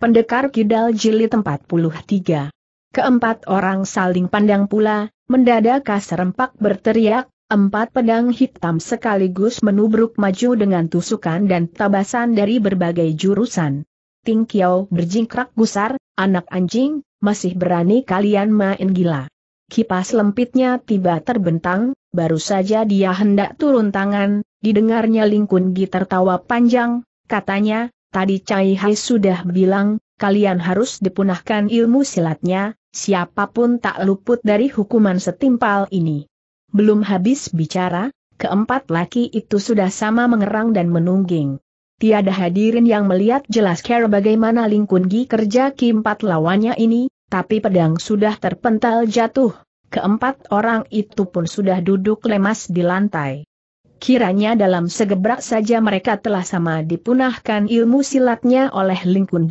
Pendekar Kidal Jili 43. Keempat orang saling pandang pula, mendadak serempak berteriak, empat pedang hitam sekaligus menubruk maju dengan tusukan dan tabasan dari berbagai jurusan. Ting Kiao berjingkrak gusar, anak anjing, masih berani kalian main gila. Kipas lempitnya tiba terbentang, baru saja dia hendak turun tangan, didengarnya Lingkun gitar tawa panjang, katanya, Tadi Cai Hai sudah bilang, kalian harus dipunahkan ilmu silatnya, siapapun tak luput dari hukuman setimpal ini. Belum habis bicara, keempat laki itu sudah sama mengerang dan menungging. Tiada hadirin yang melihat jelas cara bagaimana Lingkun Gi kerja keempat lawannya ini, tapi pedang sudah terpental jatuh. Keempat orang itu pun sudah duduk lemas di lantai. Kiranya dalam segebrak saja mereka telah sama dipunahkan ilmu silatnya oleh Ling Kun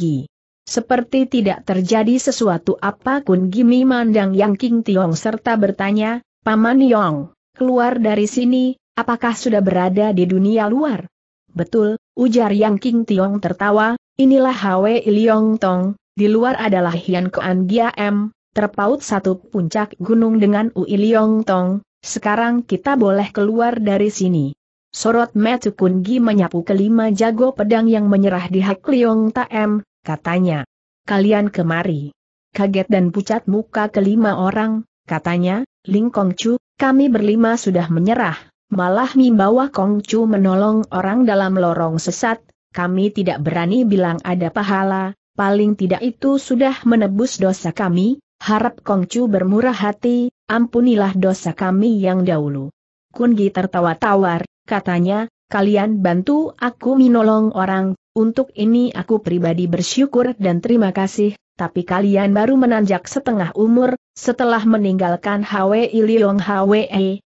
Seperti tidak terjadi sesuatu apa Kun Gi memandang Yang King Tiong serta bertanya, Paman Yong, keluar dari sini, apakah sudah berada di dunia luar? Betul, ujar Yang King Tiong tertawa, inilah Hwe Iliong Tong, di luar adalah Hian Kuan Gia M, terpaut satu puncak gunung dengan Ui Liong Tong, sekarang kita boleh keluar dari sini. Sorot Metu Kungi menyapu kelima jago pedang yang menyerah di Hak Liong M, katanya. Kalian kemari. Kaget dan pucat muka kelima orang, katanya, Ling Kong Chu, kami berlima sudah menyerah, malah Bawa Kong Chu menolong orang dalam lorong sesat, kami tidak berani bilang ada pahala, paling tidak itu sudah menebus dosa kami, Harap Kongcu bermurah hati, ampunilah dosa kami yang dahulu. Kungi tertawa tawar, katanya, kalian bantu aku minolong orang, untuk ini aku pribadi bersyukur dan terima kasih, tapi kalian baru menanjak setengah umur, setelah meninggalkan Hwe Iliong Hwe,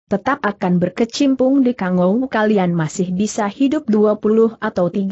tetap akan berkecimpung di Kangou kalian masih bisa hidup 20 atau 30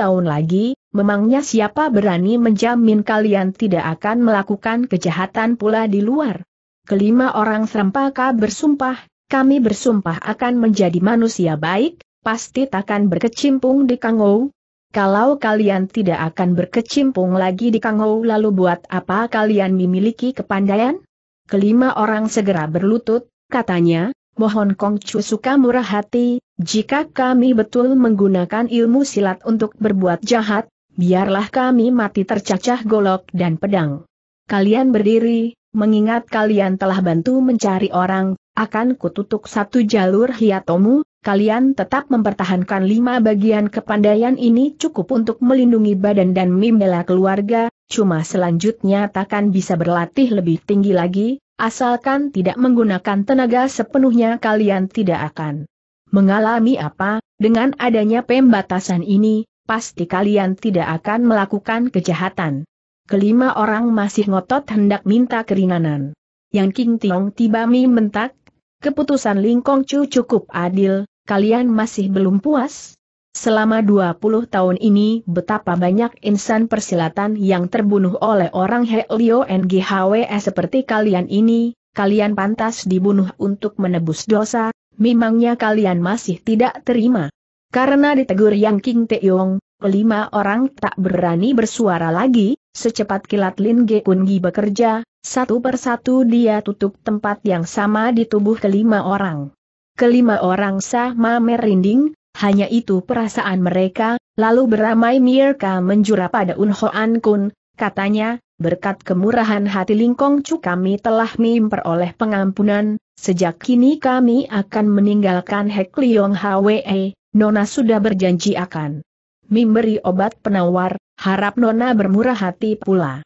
tahun lagi, memangnya siapa berani menjamin kalian tidak akan melakukan kejahatan pula di luar? Kelima orang serempaka bersumpah, kami bersumpah akan menjadi manusia baik, pasti takkan berkecimpung di Kangou, kalau kalian tidak akan berkecimpung lagi di Kangou lalu buat apa kalian memiliki kepandaian? Kelima orang segera berlutut, katanya, mohon Kong Chu suka murah hati, jika kami betul menggunakan ilmu silat untuk berbuat jahat, biarlah kami mati tercacah golok dan pedang. Kalian berdiri, mengingat kalian telah bantu mencari orang, akan kututuk satu jalur hiatomu, kalian tetap mempertahankan lima bagian kepandaian ini cukup untuk melindungi badan dan membela keluarga, cuma selanjutnya takkan bisa berlatih lebih tinggi lagi, Asalkan tidak menggunakan tenaga sepenuhnya kalian tidak akan mengalami apa, dengan adanya pembatasan ini, pasti kalian tidak akan melakukan kejahatan. Kelima orang masih ngotot hendak minta keringanan. Yang King Tiong tiba mi mentak, keputusan Lingkong Chu cukup adil, kalian masih belum puas? Selama 20 tahun ini betapa banyak insan persilatan yang terbunuh oleh orang Helio NGHWE seperti kalian ini, kalian pantas dibunuh untuk menebus dosa, memangnya kalian masih tidak terima. Karena ditegur Yang King Teong, kelima orang tak berani bersuara lagi, secepat kilat Lin Ge Kungi bekerja, satu persatu dia tutup tempat yang sama di tubuh kelima orang. Kelima orang sama merinding, hanya itu perasaan mereka, lalu beramai Mirka menjura pada Unhoan Kun, katanya, berkat kemurahan hati Lingkong Chu kami telah memperoleh pengampunan, sejak kini kami akan meninggalkan Hek Liong Hwe, Nona sudah berjanji akan memberi obat penawar, harap Nona bermurah hati pula.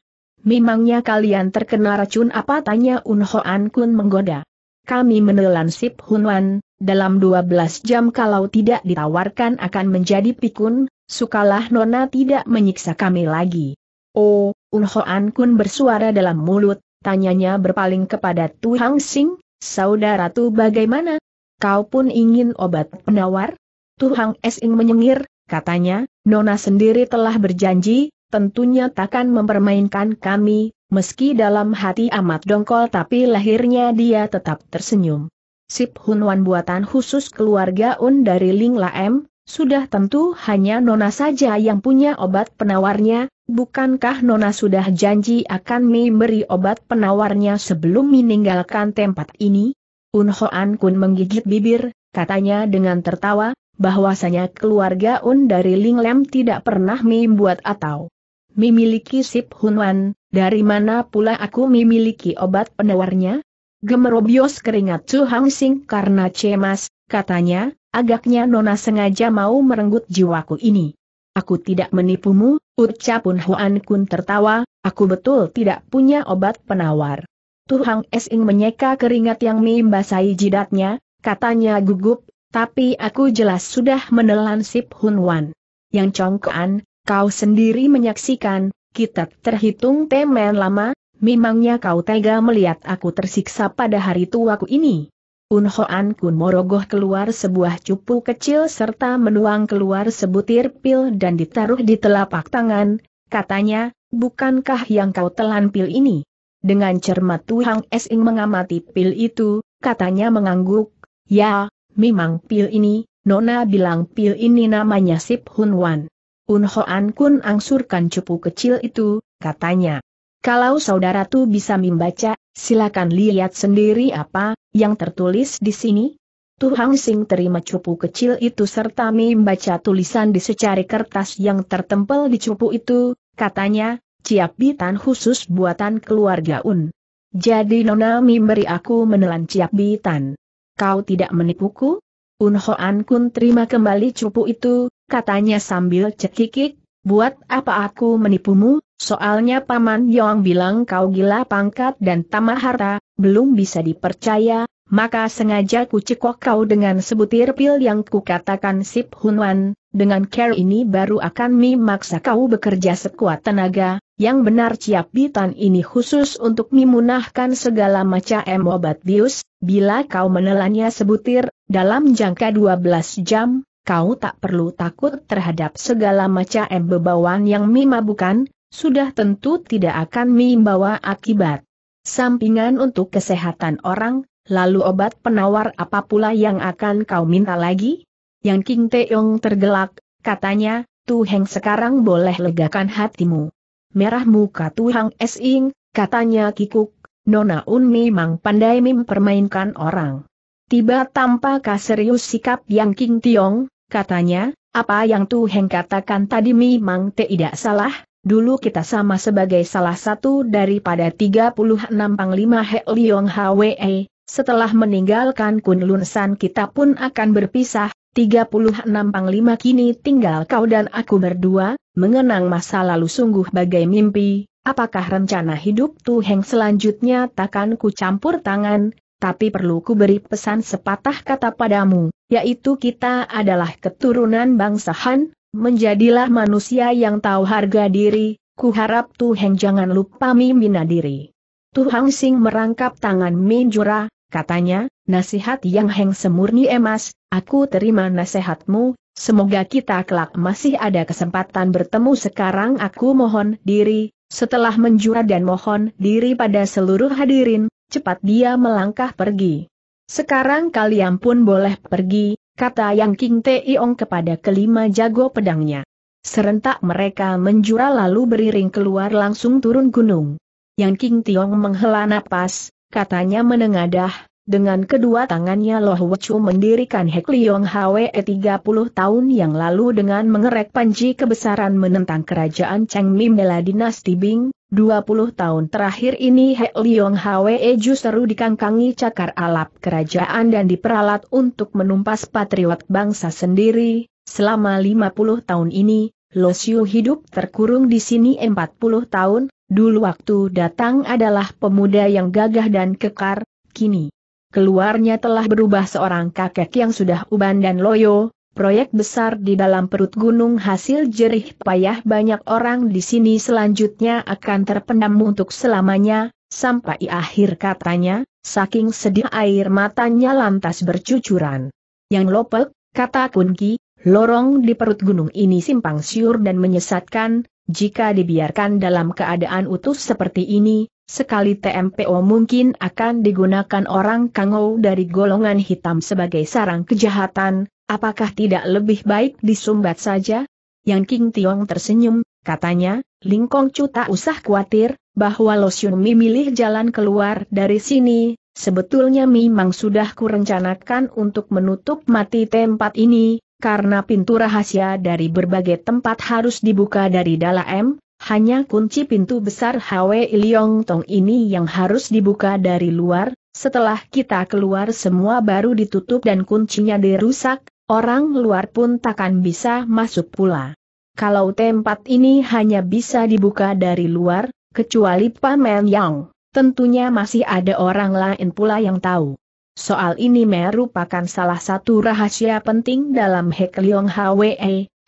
Memangnya kalian terkena racun apa tanya Unhoan Kun menggoda. Kami menelan Sip Hunwan, dalam 12 jam kalau tidak ditawarkan akan menjadi pikun, sukalah Nona tidak menyiksa kami lagi. Oh, Unhoan Kun bersuara dalam mulut, tanyanya berpaling kepada Tu Hang Sing, saudara Tu bagaimana? Kau pun ingin obat penawar? Tu Hang Sing menyengir, katanya, Nona sendiri telah berjanji, tentunya takkan mempermainkan kami, meski dalam hati amat dongkol tapi lahirnya dia tetap tersenyum. Sip Hunwan buatan khusus keluarga Un dari Ling M, sudah tentu hanya Nona saja yang punya obat penawarnya, bukankah Nona sudah janji akan memberi obat penawarnya sebelum meninggalkan tempat ini? Un Hoan Kun menggigit bibir, katanya dengan tertawa, bahwasanya keluarga Un dari Ling Lam tidak pernah membuat atau memiliki Sip Hunwan, dari mana pula aku memiliki obat penawarnya? Gemerobios keringat Chu Hang Sing karena cemas, katanya, agaknya Nona sengaja mau merenggut jiwaku ini. Aku tidak menipumu, ucap Pun Huan Kun tertawa, aku betul tidak punya obat penawar. Tuhan Esing menyeka keringat yang membasahi jidatnya, katanya gugup, tapi aku jelas sudah menelan Sip Hun Wan. Yang congkoan, kau sendiri menyaksikan, kita terhitung temen lama, memangnya kau tega melihat aku tersiksa pada hari tuaku ini? Unhoan Kun morogoh keluar sebuah cupu kecil serta menuang keluar sebutir pil dan ditaruh di telapak tangan, katanya, bukankah yang kau telan pil ini? Dengan cermat Tuhang Esing mengamati pil itu, katanya mengangguk, ya, memang pil ini, Nona bilang pil ini namanya Sip Hun Wan. Unhoan Kun angsurkan cupu kecil itu, katanya. Kalau saudara tuh bisa membaca, silakan lihat sendiri apa yang tertulis di sini. Tuhan Sing terima cupu kecil itu serta membaca tulisan di secari kertas yang tertempel di cupu itu, katanya, ciap bitan khusus buatan keluarga Un. Jadi Nona memberi aku menelan ciap bitan. Kau tidak menipuku? Un Hoan Kun terima kembali cupu itu, katanya sambil cekikik, Buat apa aku menipumu, soalnya Paman Yong bilang kau gila pangkat dan tamah harta, belum bisa dipercaya, maka sengaja ku cekok kau dengan sebutir pil yang kukatakan Sip Hun Wan. dengan care ini baru akan memaksa kau bekerja sekuat tenaga, yang benar ciap bitan ini khusus untuk memunahkan segala macam obat bius, bila kau menelannya sebutir, dalam jangka 12 jam, kau tak perlu takut terhadap segala macam bebawan yang Mima bukan, sudah tentu tidak akan membawa akibat sampingan untuk kesehatan orang, lalu obat penawar apa pula yang akan kau minta lagi? Yang King Teong tergelak, katanya, Tu Heng sekarang boleh legakan hatimu. Merah muka Tu Tuhang Esing, katanya Kikuk, Nona Un memang pandai mempermainkan orang. Tiba tanpa serius sikap Yang King Tiong, katanya, apa yang Tu Heng katakan tadi memang tidak salah, dulu kita sama sebagai salah satu daripada 36 Panglima He Liong Hwe, setelah meninggalkan Kunlun San kita pun akan berpisah, 36 Panglima kini tinggal kau dan aku berdua, mengenang masa lalu sungguh bagai mimpi, apakah rencana hidup Tu Heng selanjutnya takkan ku campur tangan, tapi perlu ku beri pesan sepatah kata padamu, yaitu kita adalah keturunan bangsa Han, menjadilah manusia yang tahu harga diri, ku harap Tuheng jangan lupa mimina diri. Tuhang Sing merangkap tangan Minjura, katanya, nasihat yang heng semurni emas, aku terima nasihatmu, semoga kita kelak masih ada kesempatan bertemu sekarang aku mohon diri, setelah menjura dan mohon diri pada seluruh hadirin, cepat dia melangkah pergi. Sekarang kalian pun boleh pergi, kata Yang King Teiong kepada kelima jago pedangnya. Serentak mereka menjura lalu beriring keluar langsung turun gunung. Yang King Tiong menghela napas, katanya menengadah, dengan kedua tangannya Loh Wechu mendirikan Hek Liong Hwe 30 tahun yang lalu dengan mengerek panji kebesaran menentang kerajaan Cheng Mi dinasti Bing, 20 tahun terakhir ini Hek Liong Hwe justru dikangkangi cakar alap kerajaan dan diperalat untuk menumpas patriot bangsa sendiri, selama 50 tahun ini, Lo Siu hidup terkurung di sini 40 tahun, dulu waktu datang adalah pemuda yang gagah dan kekar, kini keluarnya telah berubah seorang kakek yang sudah uban dan loyo, proyek besar di dalam perut gunung hasil jerih payah banyak orang di sini selanjutnya akan terpendam untuk selamanya, sampai akhir katanya, saking sedih air matanya lantas bercucuran. Yang lopek, kata Kunki, lorong di perut gunung ini simpang siur dan menyesatkan, jika dibiarkan dalam keadaan utuh seperti ini, sekali TMPO mungkin akan digunakan orang kangau dari golongan hitam sebagai sarang kejahatan, apakah tidak lebih baik disumbat saja? Yang King Tiong tersenyum, katanya, Ling Kong Chu tak usah khawatir, bahwa Lo Xiong Mi milih jalan keluar dari sini, sebetulnya memang sudah kurencanakan untuk menutup mati tempat ini, karena pintu rahasia dari berbagai tempat harus dibuka dari dalam, hanya kunci pintu besar HW Liong Tong ini yang harus dibuka dari luar, setelah kita keluar semua baru ditutup dan kuncinya dirusak, orang luar pun takkan bisa masuk pula. Kalau tempat ini hanya bisa dibuka dari luar, kecuali Men Yang, tentunya masih ada orang lain pula yang tahu. Soal ini merupakan salah satu rahasia penting dalam Hek Leong Hwe,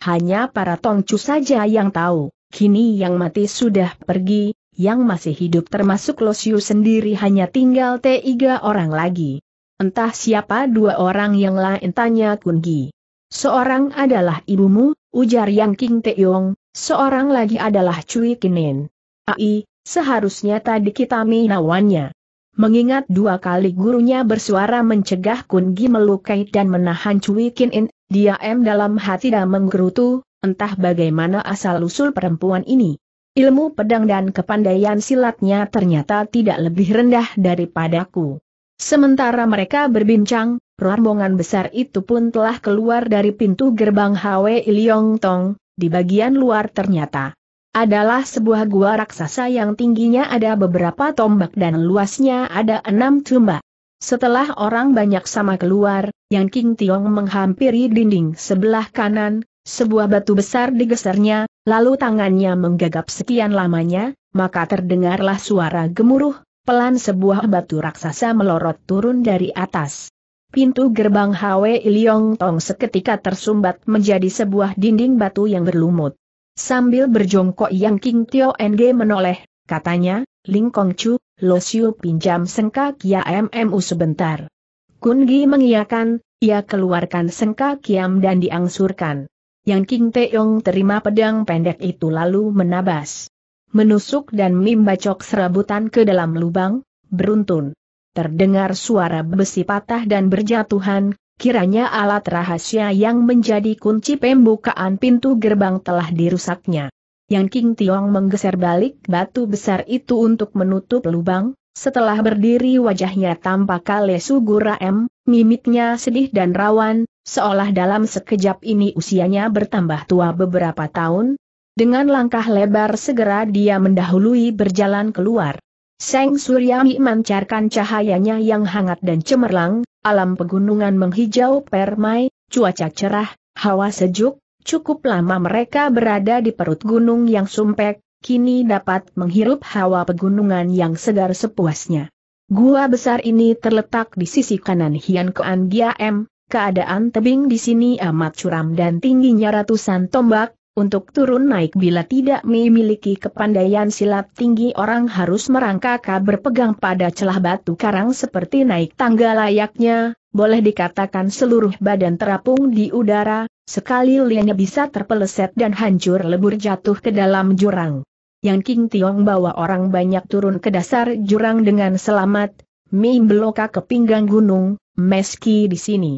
hanya para Tongcu saja yang tahu. Kini yang mati sudah pergi, yang masih hidup termasuk Losiu sendiri hanya tinggal tiga orang lagi. Entah siapa dua orang yang lain tanya Kungi. Seorang adalah ibumu, ujar Yang King Teong, seorang lagi adalah Cui Kinin. Ai, seharusnya tadi kita minawannya. Mengingat dua kali gurunya bersuara mencegah Kun Gi melukai dan menahan Cui Kin In, dia em dalam hati dan menggerutu, entah bagaimana asal-usul perempuan ini. Ilmu pedang dan kepandaian silatnya ternyata tidak lebih rendah daripadaku. Sementara mereka berbincang, rombongan besar itu pun telah keluar dari pintu gerbang Hwe Ilyong Tong, di bagian luar ternyata adalah sebuah gua raksasa yang tingginya ada beberapa tombak dan luasnya ada enam tombak. Setelah orang banyak sama keluar, Yang King Tiong menghampiri dinding sebelah kanan, sebuah batu besar digesernya, lalu tangannya menggagap sekian lamanya, maka terdengarlah suara gemuruh, pelan sebuah batu raksasa melorot turun dari atas. Pintu gerbang Hwe Liong Tong seketika tersumbat menjadi sebuah dinding batu yang berlumut. Sambil berjongkok Yang King Tio NG menoleh, katanya, Ling Kong Chu, Lo Siu pinjam sengka kia MMU sebentar. Kun Gi mengiakan, ia keluarkan sengka kiam dan diangsurkan. Yang King Teong terima pedang pendek itu lalu menabas. Menusuk dan membacok serabutan ke dalam lubang, beruntun. Terdengar suara besi patah dan berjatuhan, kiranya alat rahasia yang menjadi kunci pembukaan pintu gerbang telah dirusaknya. Yang King Tiong menggeser balik batu besar itu untuk menutup lubang, setelah berdiri wajahnya tampak kale sugura M, mimiknya sedih dan rawan, seolah dalam sekejap ini usianya bertambah tua beberapa tahun. Dengan langkah lebar segera dia mendahului berjalan keluar. Seng Suryami mancarkan cahayanya yang hangat dan cemerlang, Alam pegunungan menghijau permai, cuaca cerah, hawa sejuk, cukup lama mereka berada di perut gunung yang sumpek, kini dapat menghirup hawa pegunungan yang segar sepuasnya. Gua besar ini terletak di sisi kanan Hian Koan M. keadaan tebing di sini amat curam dan tingginya ratusan tombak, untuk turun naik bila tidak memiliki kepandaian silat tinggi orang harus merangkak berpegang pada celah batu karang seperti naik tangga layaknya, boleh dikatakan seluruh badan terapung di udara, sekali liannya bisa terpeleset dan hancur lebur jatuh ke dalam jurang. Yang King Tiong bawa orang banyak turun ke dasar jurang dengan selamat, Mei beloka ke pinggang gunung, meski di sini.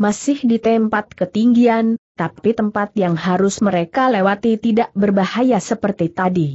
Masih di tempat ketinggian, tapi tempat yang harus mereka lewati tidak berbahaya seperti tadi.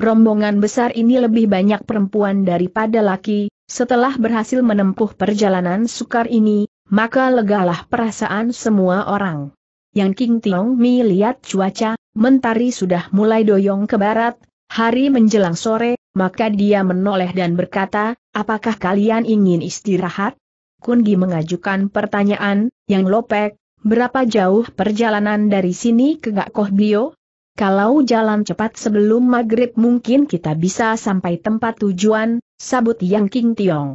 Rombongan besar ini lebih banyak perempuan daripada laki, setelah berhasil menempuh perjalanan sukar ini, maka legalah perasaan semua orang. Yang King Tiong Mi lihat cuaca, mentari sudah mulai doyong ke barat, hari menjelang sore, maka dia menoleh dan berkata, apakah kalian ingin istirahat? Kungi mengajukan pertanyaan, yang lopek, Berapa jauh perjalanan dari sini ke Gak Koh Bio? Kalau jalan cepat sebelum maghrib mungkin kita bisa sampai tempat tujuan, sabut Yang King Tiong.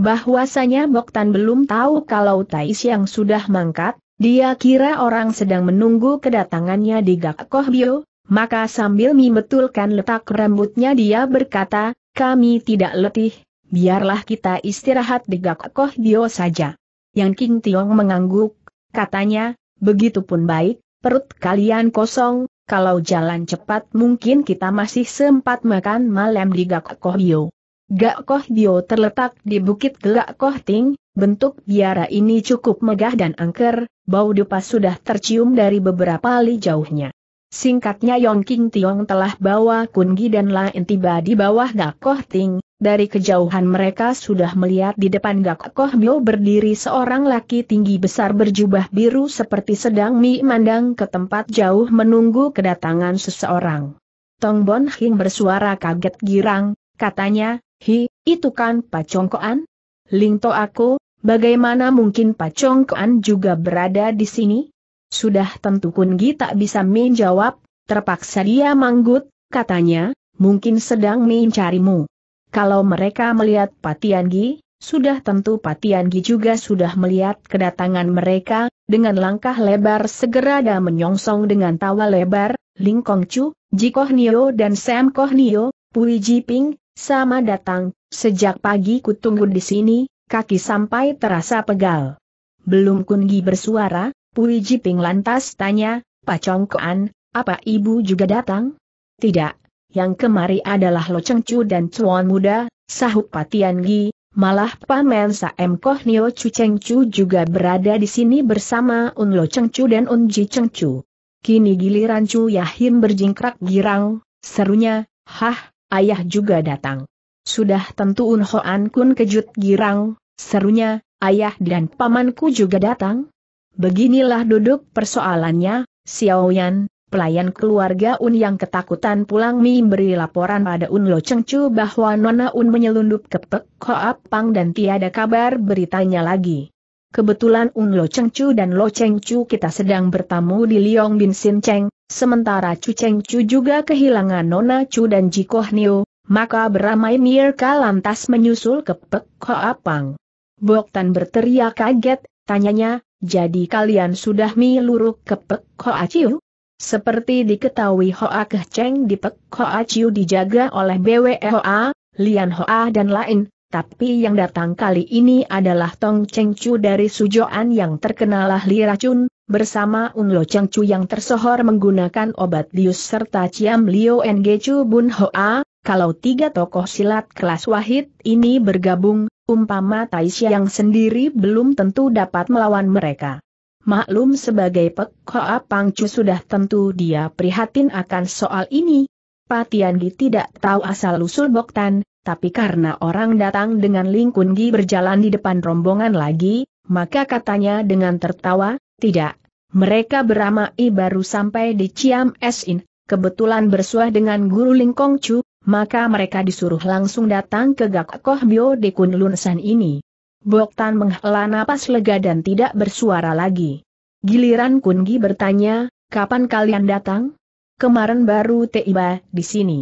Bahwasanya Boktan belum tahu kalau Tai yang sudah mangkat, dia kira orang sedang menunggu kedatangannya di Gak Koh Bio, maka sambil membetulkan letak rambutnya dia berkata, kami tidak letih, biarlah kita istirahat di Gak Koh Bio saja. Yang King Tiong mengangguk, Katanya, begitupun baik, perut kalian kosong, kalau jalan cepat mungkin kita masih sempat makan malam di Gak Koh Bio. Gak Koh Bio terletak di Bukit Gak Koh Ting. bentuk biara ini cukup megah dan angker, bau dupa sudah tercium dari beberapa li jauhnya. Singkatnya Yong King Tiong telah bawa Kungi dan Lain tiba di bawah Gak Koh Ting, dari kejauhan mereka sudah melihat di depan Gak Koh Mio berdiri seorang laki tinggi besar berjubah biru seperti sedang mi mandang ke tempat jauh menunggu kedatangan seseorang. Tong Bon Hing bersuara kaget girang, katanya, Hi, itu kan Ling To aku, bagaimana mungkin Pacongkoan juga berada di sini? Sudah tentu Kun Gi tak bisa menjawab, terpaksa dia manggut, katanya, mungkin sedang mencarimu. Kalau mereka melihat Patian Gi, sudah tentu Patian Gi juga sudah melihat kedatangan mereka, dengan langkah lebar segera dia menyongsong dengan tawa lebar, Ling Kong Chu, Ji Koh Nio dan Sam Koh Nio, Pui Ji Ping, sama datang, sejak pagi kutunggu di sini, kaki sampai terasa pegal. Belum Kun Gi bersuara, Pui Jiping lantas tanya, Pak Congkoan, apa ibu juga datang? Tidak, yang kemari adalah Lo Cheng Chu dan Cuan Muda, sahut Patian Gi, malah Pamen Saem Koh Nio Chu Cheng Chu juga berada di sini bersama Un Lo Cheng Chu dan Un Ji Cheng Chu. Kini giliran Chu Yahim berjingkrak girang, serunya, hah, ayah juga datang. Sudah tentu Un Hoan Kun kejut girang, serunya, ayah dan pamanku juga datang. Beginilah duduk persoalannya, Xiaoyan, pelayan keluarga Un yang ketakutan pulang memberi laporan pada Un Lo Chengcu bahwa Nona Un menyelundup ke Pek Hoa Pang dan tiada kabar beritanya lagi. Kebetulan Un Lo Chengcu dan Lo Chengcu kita sedang bertamu di Liong Bin Sin Cheng, sementara Chu Chengcu juga kehilangan Nona Chu dan Ji Koh Niu, maka beramai Mirka lantas menyusul ke Pek Hoa Pang. Boktan berteriak kaget, Tanyanya, jadi kalian sudah miluruk ke Pek Hoa Chiu? Seperti diketahui Hoa Keh Cheng di Pek Hoa Chiu dijaga oleh BWE Hoa, Lian Hoa dan lain, tapi yang datang kali ini adalah Tong Cheng Chu dari Sujoan yang terkenal ahli racun, bersama un lo Cheng Chu yang tersohor menggunakan obat bius serta Ciam Lio Nge Chu Bun Hoa, kalau tiga tokoh silat kelas wahid ini bergabung, Umpama yang sendiri belum tentu dapat melawan mereka. Maklum sebagai Pek Hoa Pangcu sudah tentu dia prihatin akan soal ini. Patiandi tidak tahu asal-usul Boktan, tapi karena orang datang dengan Lingkungi berjalan di depan rombongan lagi, maka katanya dengan tertawa, tidak, mereka beramai baru sampai di Ciam Esin, kebetulan bersuah dengan Guru Lingkong Chu, maka mereka disuruh langsung datang ke Gak Koh Bio de Kun Lunsan ini. Boktan menghela napas lega dan tidak bersuara lagi. Giliran kungi bertanya, kapan kalian datang? Kemarin baru tiba di sini.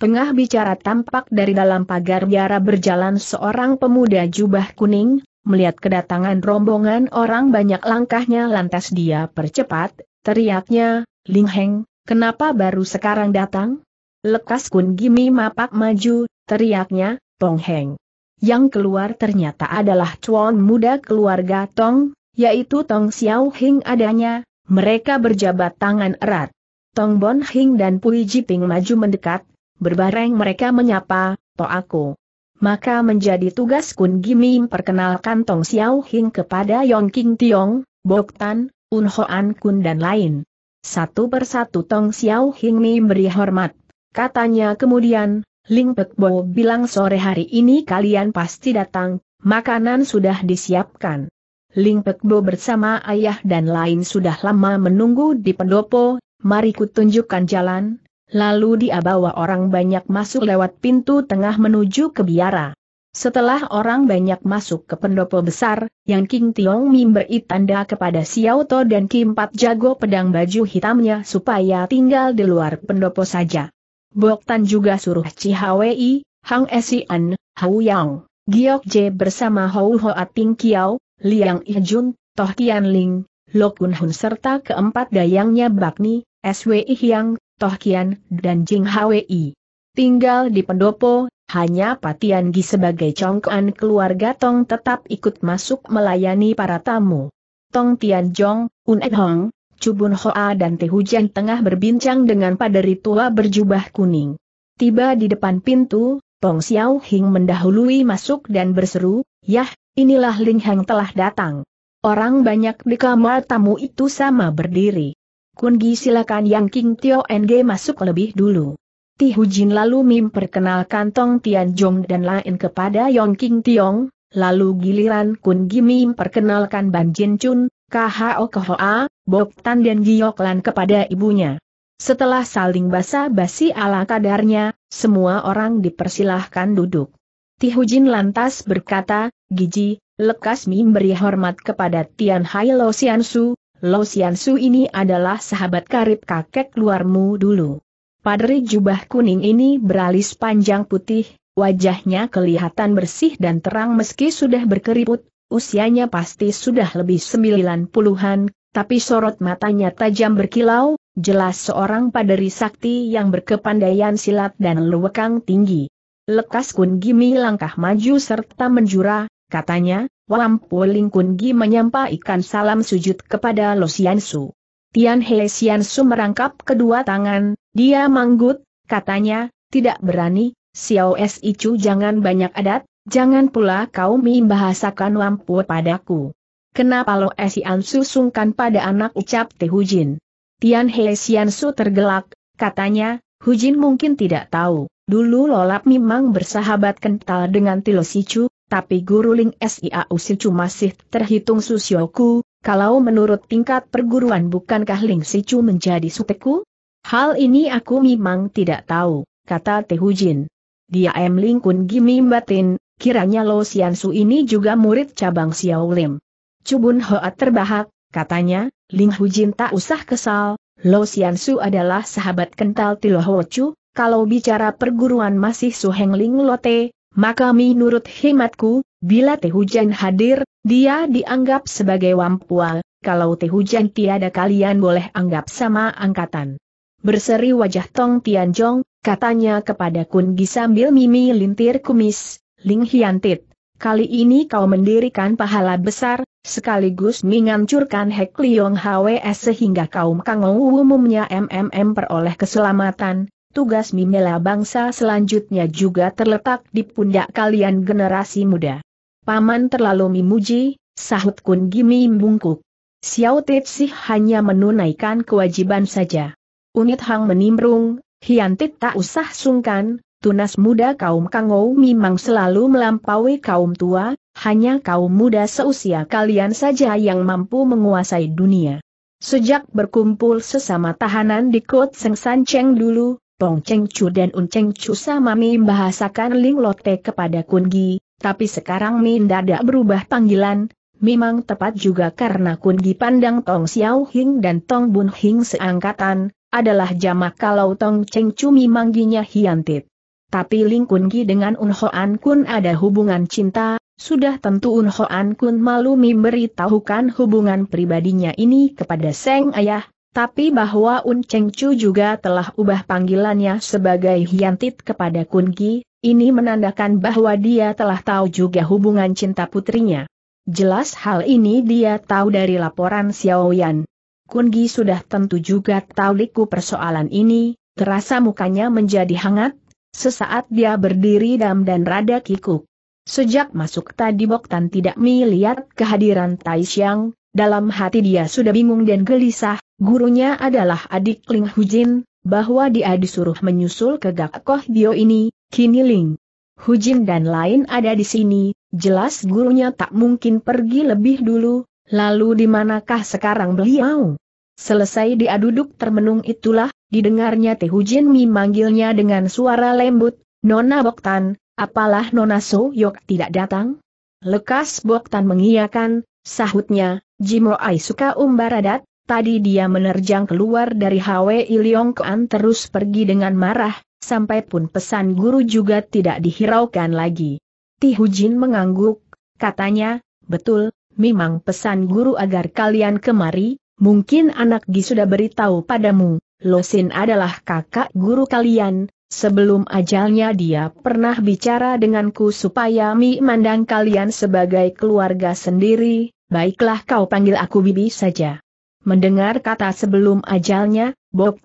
Tengah bicara tampak dari dalam pagar biara berjalan seorang pemuda jubah kuning, melihat kedatangan rombongan orang banyak langkahnya lantas dia percepat, teriaknya, Ling Heng, kenapa baru sekarang datang? Lekas Kun Gimi mapak maju, teriaknya, Tong Heng. Yang keluar ternyata adalah cuan muda keluarga Tong, yaitu Tong Xiao Hing adanya, mereka berjabat tangan erat. Tong Bon Hing dan Pui Jiping maju mendekat, berbareng mereka menyapa, To aku. Maka menjadi tugas Kun Gimi memperkenalkan Tong Xiao Hing kepada Yong King Tiong, Bok Tan, Un Hoan Kun dan lain. Satu persatu Tong Xiao Hing memberi hormat Katanya kemudian, Ling Pek Bo bilang sore hari ini kalian pasti datang, makanan sudah disiapkan. Ling Pek Bo bersama ayah dan lain sudah lama menunggu di pendopo, mari kutunjukkan jalan, lalu dia bawa orang banyak masuk lewat pintu tengah menuju ke biara. Setelah orang banyak masuk ke pendopo besar, yang King Tiong Mim beri tanda kepada Xiao To dan Kim Pat Jago pedang baju hitamnya supaya tinggal di luar pendopo saja. Bok Tan juga suruh Cihawei, Hang Esian, Hau Yang, Giok Je bersama Hou Hoa Ting Kiao, Liang Ijun, Toh Tian Ling, Lokun Hun serta keempat dayangnya Bakni, Swi Hiang, Toh Kian, dan Jing Hwi. Tinggal di pendopo, hanya Patian Gi sebagai congkoan keluarga Tong tetap ikut masuk melayani para tamu. Tong Tian Jong, Un Ed Hong, Cubun Hoa dan Tehujan tengah berbincang dengan paderi tua berjubah kuning. Tiba di depan pintu, Tong Xiao Hing mendahului masuk dan berseru, Yah, inilah Ling Hang telah datang. Orang banyak di kamar tamu itu sama berdiri. Kungi silakan Yang King Tio NG masuk lebih dulu. Ti lalu lalu memperkenalkan Tong Tian Jong dan lain kepada Yong King Tiong, lalu giliran Kun Gi memperkenalkan Ban Jin Chun, KHO Hoa, Bok Tan dan Lan kepada ibunya. Setelah saling basa-basi ala kadarnya, semua orang dipersilahkan duduk. Tihujin lantas berkata, Giji, lekas memberi hormat kepada Tian Hai Lo Xiansu, Lo Xiansu ini adalah sahabat karib kakek luarmu dulu. Padri jubah kuning ini beralis panjang putih, wajahnya kelihatan bersih dan terang meski sudah berkeriput, usianya pasti sudah lebih sembilan puluhan, tapi sorot matanya tajam berkilau, jelas seorang paderi sakti yang berkepandaian silat dan lewekang tinggi. Lekas Kun Gimi langkah maju serta menjura, katanya, Wampuling Kun Gi menyampaikan salam sujud kepada Lo Su. Tian He Su merangkap kedua tangan, dia manggut, katanya, tidak berani, Xiao Si Chu jangan banyak adat, jangan pula kau membahasakan Wampu padaku. Kenapa Lo Esian Su sungkan pada anak ucap Teh Hujin? Tian He Sian Su tergelak, katanya, Hujin mungkin tidak tahu, dulu Lolap memang bersahabat kental dengan Tilo Sicu, tapi guru Ling Siau Sicu masih terhitung susyoku, kalau menurut tingkat perguruan bukankah Ling Sicu menjadi suteku? Hal ini aku memang tidak tahu, kata Teh Hujin. Dia Em lingkun Kun Gimi Batin, kiranya Lo Sian Su ini juga murid cabang Xiao Lim. Cubun Hoat terbahak, katanya, Ling Hu Jin tak usah kesal, Lo Xian Su adalah sahabat kental Tilo Ho Chu, kalau bicara perguruan masih Su Heng Ling Lote, maka menurut hematku, bila Teh Hujan hadir, dia dianggap sebagai wampual, kalau Teh Hujan tiada kalian boleh anggap sama angkatan. Berseri wajah Tong Tianjong, katanya kepada Kun Gi sambil mimi lintir kumis, Ling Tit. Kali ini kau mendirikan pahala besar, sekaligus menghancurkan Hek Liong HWS sehingga kaum Kangou umumnya MMM peroleh keselamatan, tugas membela bangsa selanjutnya juga terletak di pundak kalian generasi muda. Paman terlalu memuji, sahut Kun Gimi bungkuk. Xiao Tetsi hanya menunaikan kewajiban saja. Unit Hang menimbrung, Tit tak usah sungkan, tunas muda kaum Kangou memang selalu melampaui kaum tua, hanya kaum muda seusia kalian saja yang mampu menguasai dunia. Sejak berkumpul sesama tahanan di Kut Seng San Cheng dulu, Tong Cheng Chu dan Un Cheng Chu sama bahasakan Ling Lote kepada Kun Gi, tapi sekarang Mim dadak berubah panggilan, memang tepat juga karena Kun Gi pandang Tong Xiao Hing dan Tong Bun Hing seangkatan, adalah jamak kalau Tong Cheng Chu memangginya hiantit. Tapi Ling Kun Gi dengan Un Hoan Kun ada hubungan cinta, sudah tentu Un Hoan Kun malu memberitahukan hubungan pribadinya ini kepada Seng Ayah, tapi bahwa Un Cheng Chu juga telah ubah panggilannya sebagai Hiantit kepada Kun Gi, ini menandakan bahwa dia telah tahu juga hubungan cinta putrinya. Jelas hal ini dia tahu dari laporan Xiaoyan. Kun Gi sudah tentu juga tahu liku persoalan ini, terasa mukanya menjadi hangat, Sesaat dia berdiri dam dan rada kikuk. Sejak masuk tadi Boktan tidak melihat kehadiran Tai Xiang, dalam hati dia sudah bingung dan gelisah, gurunya adalah adik Ling Hujin, bahwa dia disuruh menyusul ke Gak Koh Dio ini, kini Ling Hujin dan lain ada di sini, jelas gurunya tak mungkin pergi lebih dulu, lalu di manakah sekarang beliau? Selesai diaduduk termenung itulah, didengarnya Tehujin memanggilnya dengan suara lembut, Nona Boktan, apalah Nona So Yok tidak datang? Lekas Boktan mengiyakan, sahutnya, Jimo Ai suka umbaradat, tadi dia menerjang keluar dari Hwe Kuan terus pergi dengan marah, sampai pun pesan guru juga tidak dihiraukan lagi. Tihujin mengangguk, katanya, betul, memang pesan guru agar kalian kemari, mungkin anak Gi sudah beritahu padamu, Losin adalah kakak guru kalian, sebelum ajalnya dia pernah bicara denganku supaya Mi mandang kalian sebagai keluarga sendiri, baiklah kau panggil aku Bibi saja. Mendengar kata sebelum ajalnya,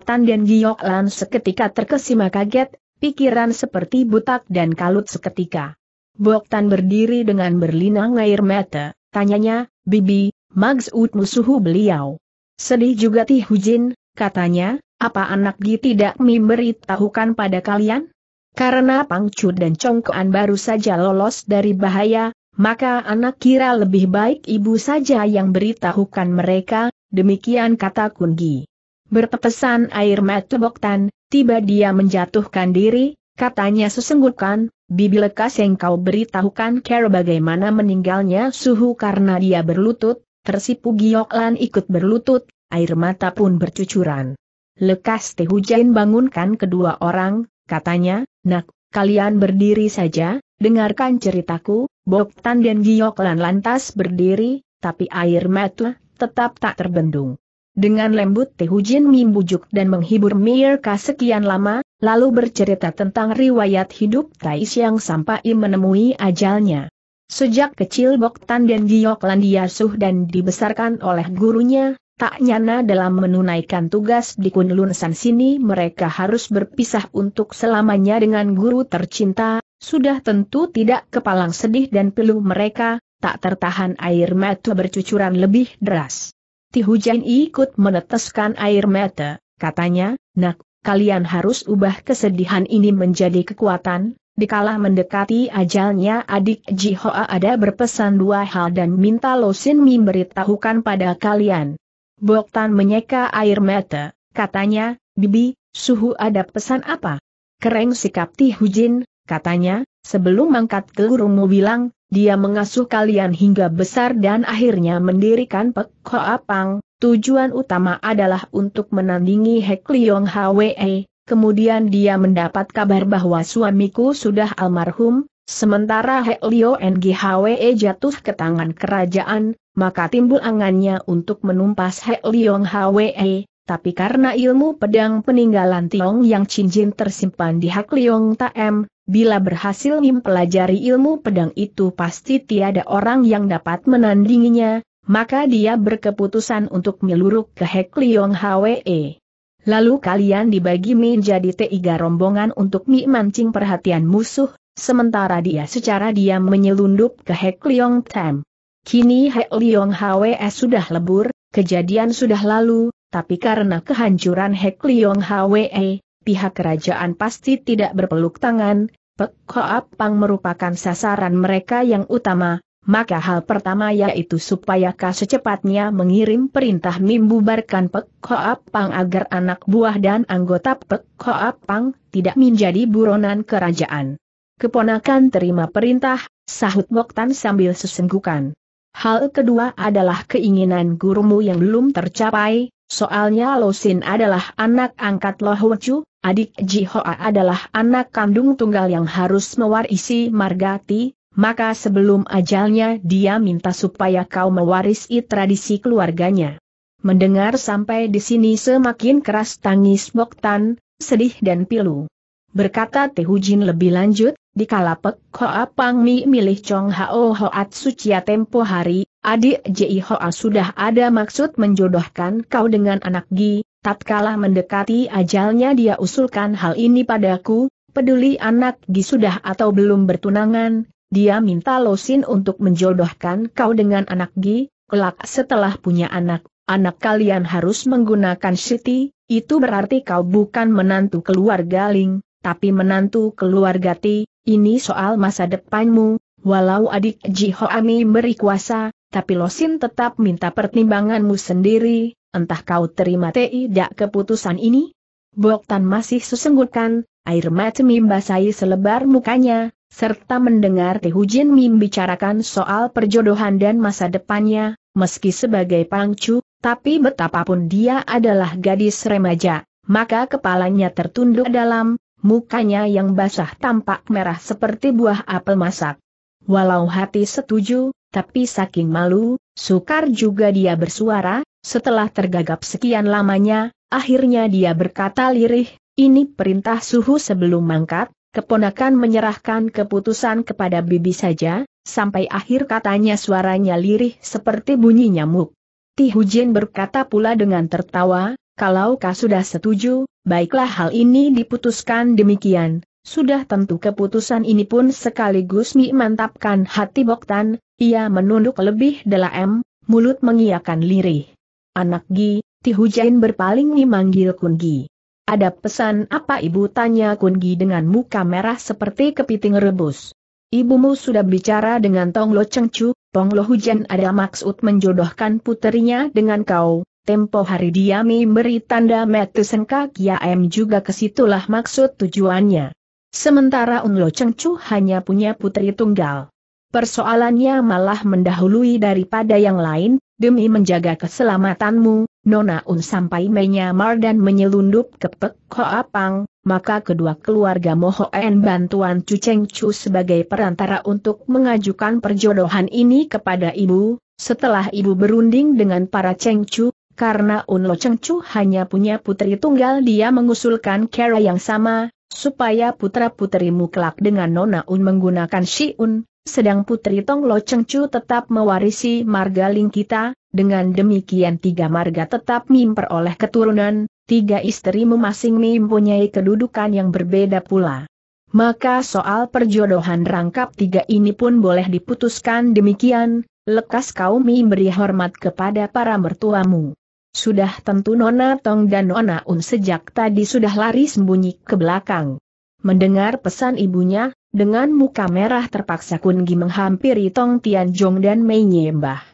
Tan dan Giok seketika terkesima kaget, pikiran seperti butak dan kalut seketika. Tan berdiri dengan berlinang air mata, tanyanya, Bibi, Maksud musuhu beliau. Sedih juga Ti Hujin, katanya, apa anak Gi tidak memberitahukan pada kalian? Karena Pangcu dan Kuan baru saja lolos dari bahaya, maka anak kira lebih baik ibu saja yang beritahukan mereka, demikian kata Kungi. Berpepesan air mata Boktan, tiba dia menjatuhkan diri, katanya sesenggukan, Bibi lekas yang kau beritahukan kira bagaimana meninggalnya suhu karena dia berlutut, Tersipu Giok Lan ikut berlutut, air mata pun bercucuran. Lekas Tehujain bangunkan kedua orang, katanya, nak, kalian berdiri saja, dengarkan ceritaku, Tan dan Giok Lan lantas berdiri, tapi air mata tetap tak terbendung. Dengan lembut Tehujin membujuk dan menghibur Mirka sekian lama, lalu bercerita tentang riwayat hidup Tais yang sampai menemui ajalnya. Sejak kecil Boktan dan Gioklan diasuh dan dibesarkan oleh gurunya, tak nyana dalam menunaikan tugas di Kunlun San sini mereka harus berpisah untuk selamanya dengan guru tercinta, sudah tentu tidak kepalang sedih dan peluh mereka, tak tertahan air mata bercucuran lebih deras. Tihujan ikut meneteskan air mata, katanya, nak, kalian harus ubah kesedihan ini menjadi kekuatan, Dikalah mendekati ajalnya adik Jihoa ada berpesan dua hal dan minta Losin beritahukan pada kalian. Boktan menyeka air mata, katanya, Bibi, suhu ada pesan apa? Kereng sikap Ti Jin, katanya, sebelum mengangkat ke bilang, dia mengasuh kalian hingga besar dan akhirnya mendirikan Pek Hoa Pang, tujuan utama adalah untuk menandingi Hek Leong Hwe, kemudian dia mendapat kabar bahwa suamiku sudah almarhum, sementara Helio NGHWE jatuh ke tangan kerajaan, maka timbul angannya untuk menumpas Helio NGHWE, tapi karena ilmu pedang peninggalan Tiong yang cincin tersimpan di Hak Liong Taem, bila berhasil mempelajari ilmu pedang itu pasti tiada orang yang dapat menandinginya, maka dia berkeputusan untuk meluruk ke Hek Liong Hwe. Lalu kalian dibagi menjadi tiga rombongan untuk mi mancing perhatian musuh, sementara dia secara diam menyelundup ke Hek Leong Tam. Kini Hek Leong HWS sudah lebur, kejadian sudah lalu, tapi karena kehancuran Hek Leong HWE, pihak kerajaan pasti tidak berpeluk tangan, Pek Koap Pang merupakan sasaran mereka yang utama, maka hal pertama yaitu supaya Ka secepatnya mengirim perintah membubarkan Pek Koap Pang agar anak buah dan anggota Pek Koap Pang tidak menjadi buronan kerajaan. Keponakan terima perintah, sahut Moktan sambil sesenggukan. Hal kedua adalah keinginan gurumu yang belum tercapai, soalnya Losin adalah anak angkat Loh adik Jihoa adalah anak kandung tunggal yang harus mewarisi Margati, maka sebelum ajalnya dia minta supaya kau mewarisi tradisi keluarganya. Mendengar sampai di sini semakin keras tangis Boktan, sedih dan pilu. Berkata Tehujin lebih lanjut, di kalapek Hoa Pang Mi milih Chong Hao Hoat Sucia ya tempo hari, adik Ji Hoa sudah ada maksud menjodohkan kau dengan anak Gi, tatkala mendekati ajalnya dia usulkan hal ini padaku, peduli anak Gi sudah atau belum bertunangan, dia minta Losin untuk menjodohkan kau dengan anak Gi, kelak setelah punya anak, anak kalian harus menggunakan Siti, itu berarti kau bukan menantu keluarga Ling, tapi menantu keluarga Ti, ini soal masa depanmu, walau adik Ji Hoami beri kuasa, tapi Losin tetap minta pertimbanganmu sendiri, entah kau terima tidak keputusan ini? Boktan masih sesenggukan, air mata membasahi selebar mukanya, serta mendengar Teh Hujin Mim bicarakan soal perjodohan dan masa depannya, meski sebagai pangcu, tapi betapapun dia adalah gadis remaja, maka kepalanya tertunduk dalam, mukanya yang basah tampak merah seperti buah apel masak. Walau hati setuju, tapi saking malu, sukar juga dia bersuara, setelah tergagap sekian lamanya, akhirnya dia berkata lirih, ini perintah suhu sebelum mangkat, keponakan menyerahkan keputusan kepada bibi saja, sampai akhir katanya suaranya lirih seperti bunyi nyamuk. Ti Hujin berkata pula dengan tertawa, kalau kau sudah setuju, baiklah hal ini diputuskan demikian. Sudah tentu keputusan ini pun sekaligus mi mantapkan hati Boktan, ia menunduk lebih dalam, mulut mengiakan lirih. Anak Gi, Ti Hujin berpaling memanggil Kun Gi. Ada pesan apa ibu tanya Kungi dengan muka merah seperti kepiting rebus. Ibumu sudah bicara dengan Tong Lo Chu, Tong Lo Hujan ada maksud menjodohkan puterinya dengan kau. Tempo hari dia memberi tanda metu ya em juga kesitulah maksud tujuannya. Sementara Un Lo Chu hanya punya putri tunggal. Persoalannya malah mendahului daripada yang lain, Demi menjaga keselamatanmu, Nona Un sampai menyamar dan menyelundup ke Pek Hoapang, maka kedua keluarga Mohoen bantuan Chu Cheng Chu sebagai perantara untuk mengajukan perjodohan ini kepada ibu, setelah ibu berunding dengan para Cheng Chu, karena Un Lo Cheng Chu hanya punya putri tunggal dia mengusulkan cara yang sama, supaya putra putrimu kelak dengan Nona Un menggunakan Shiun, sedang putri tong Tonglo Chu tetap mewarisi marga Ling kita, dengan demikian tiga marga tetap memperoleh keturunan, tiga istrimu masing mempunyai kedudukan yang berbeda pula. Maka soal perjodohan rangkap tiga ini pun boleh diputuskan demikian, lekas kau memberi hormat kepada para mertuamu. Sudah tentu Nona Tong dan Nona Un sejak tadi sudah lari sembunyi ke belakang. Mendengar pesan ibunya, dengan muka merah terpaksa Gi menghampiri Tong Tian Jong dan Mei Nyembah.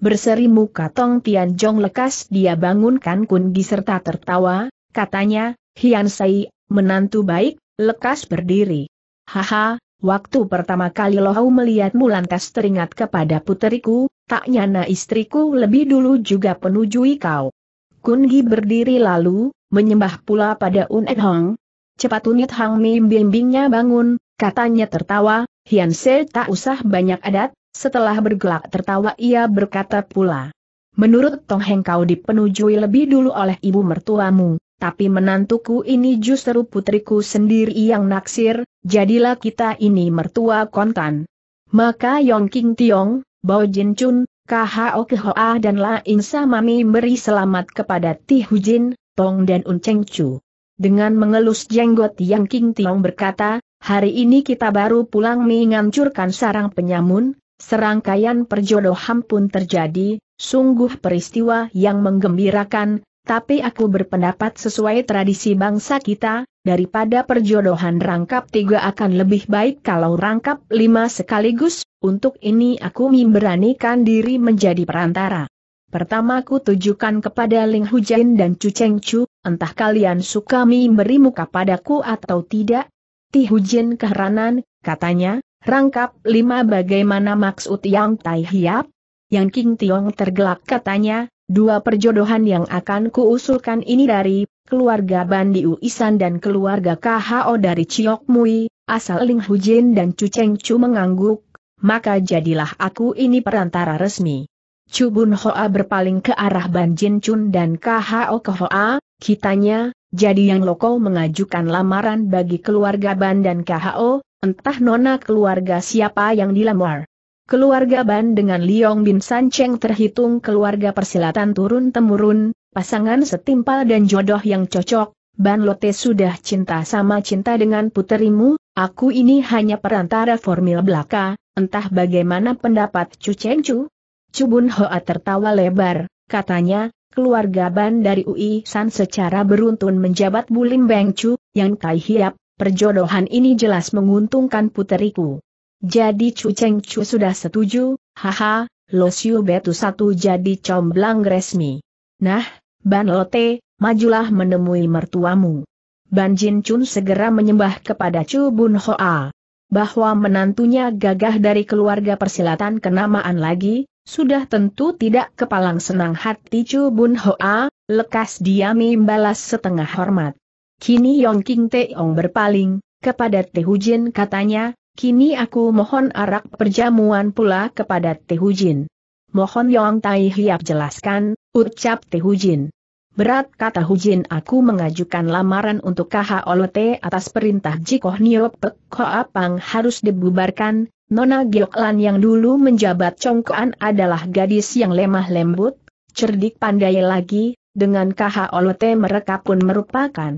Berseri muka Tong Tian Jong lekas dia bangunkan Gi serta tertawa, katanya, Hian Sai, menantu baik, lekas berdiri. Haha, waktu pertama kali Lohau melihatmu lantas teringat kepada puteriku, tak nyana istriku lebih dulu juga penujui kau. Kungi berdiri lalu, menyembah pula pada Un Et Hong. Cepat Unit Hang bimbingnya bangun, katanya tertawa, Hian Se tak usah banyak adat, setelah bergelak tertawa ia berkata pula. Menurut Tong Heng kau dipenujui lebih dulu oleh ibu mertuamu, tapi menantuku ini justru putriku sendiri yang naksir, jadilah kita ini mertua kontan. Maka Yong King Tiong, Bao Jin Chun, KHO Kehoa dan Lain Mami beri selamat kepada Ti Hujin, Tong dan Un Cheng Chu. Dengan mengelus jenggot Yang King Tiong berkata, hari ini kita baru pulang menghancurkan sarang penyamun, serangkaian perjodohan pun terjadi, sungguh peristiwa yang menggembirakan, tapi aku berpendapat sesuai tradisi bangsa kita, daripada perjodohan rangkap tiga akan lebih baik kalau rangkap lima sekaligus, untuk ini aku memberanikan diri menjadi perantara. Pertama ku tujukan kepada Ling Hujain dan Chu Cheng Chu, entah kalian suka memberi muka padaku atau tidak? Ti Hujin keheranan, katanya, rangkap lima bagaimana maksud Yang Tai Hiap? Yang King Tiong tergelak katanya, Dua perjodohan yang akan kuusulkan ini dari keluarga Bandi Uisan dan keluarga KHO dari Ciok Mui, asal Ling Hujin dan Chu Cheng Chu mengangguk, maka jadilah aku ini perantara resmi. Chu Bun Hoa berpaling ke arah Ban Jin Chun dan KHO ke Hoa, kitanya, jadi yang loko mengajukan lamaran bagi keluarga Ban dan KHO, entah nona keluarga siapa yang dilamar. Keluarga Ban dengan Liong Bin San Cheng terhitung keluarga persilatan turun-temurun, pasangan setimpal dan jodoh yang cocok, Ban Lote sudah cinta sama cinta dengan puterimu, aku ini hanya perantara formil belaka, entah bagaimana pendapat Chu Cheng Chu. Chu Bun Hoa tertawa lebar, katanya, keluarga Ban dari UI San secara beruntun menjabat Bulim Beng Chu, yang kai hiap, perjodohan ini jelas menguntungkan puteriku. Jadi Chu Cheng Chu sudah setuju, haha, Lo Siu Betu satu jadi comblang resmi. Nah, Ban Lote, majulah menemui mertuamu. Ban Jin Chun segera menyembah kepada Chu Bun Hoa. Bahwa menantunya gagah dari keluarga persilatan kenamaan lagi, sudah tentu tidak kepalang senang hati Chu Bun Hoa, lekas diami membalas setengah hormat. Kini Yong King Teong berpaling, kepada tehu jin katanya, Kini aku mohon arak perjamuan pula kepada Tehujin. Mohon Yong Tai Hiap jelaskan, ucap Tehujin. Berat kata Hujin aku mengajukan lamaran untuk KHOLT atas perintah Jikoh Niop Pek Koapang harus dibubarkan, Nona Gioklan yang dulu menjabat congkoan adalah gadis yang lemah lembut, cerdik pandai lagi, dengan KHOLT mereka pun merupakan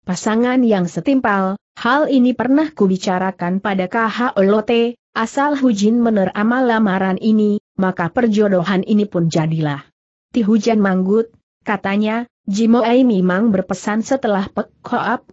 Pasangan yang setimpal, hal ini pernah kubicarakan pada KH asal Hujin menerima lamaran ini, maka perjodohan ini pun jadilah. Ti Hujan Manggut, katanya, Jimo Ai memang berpesan setelah Pek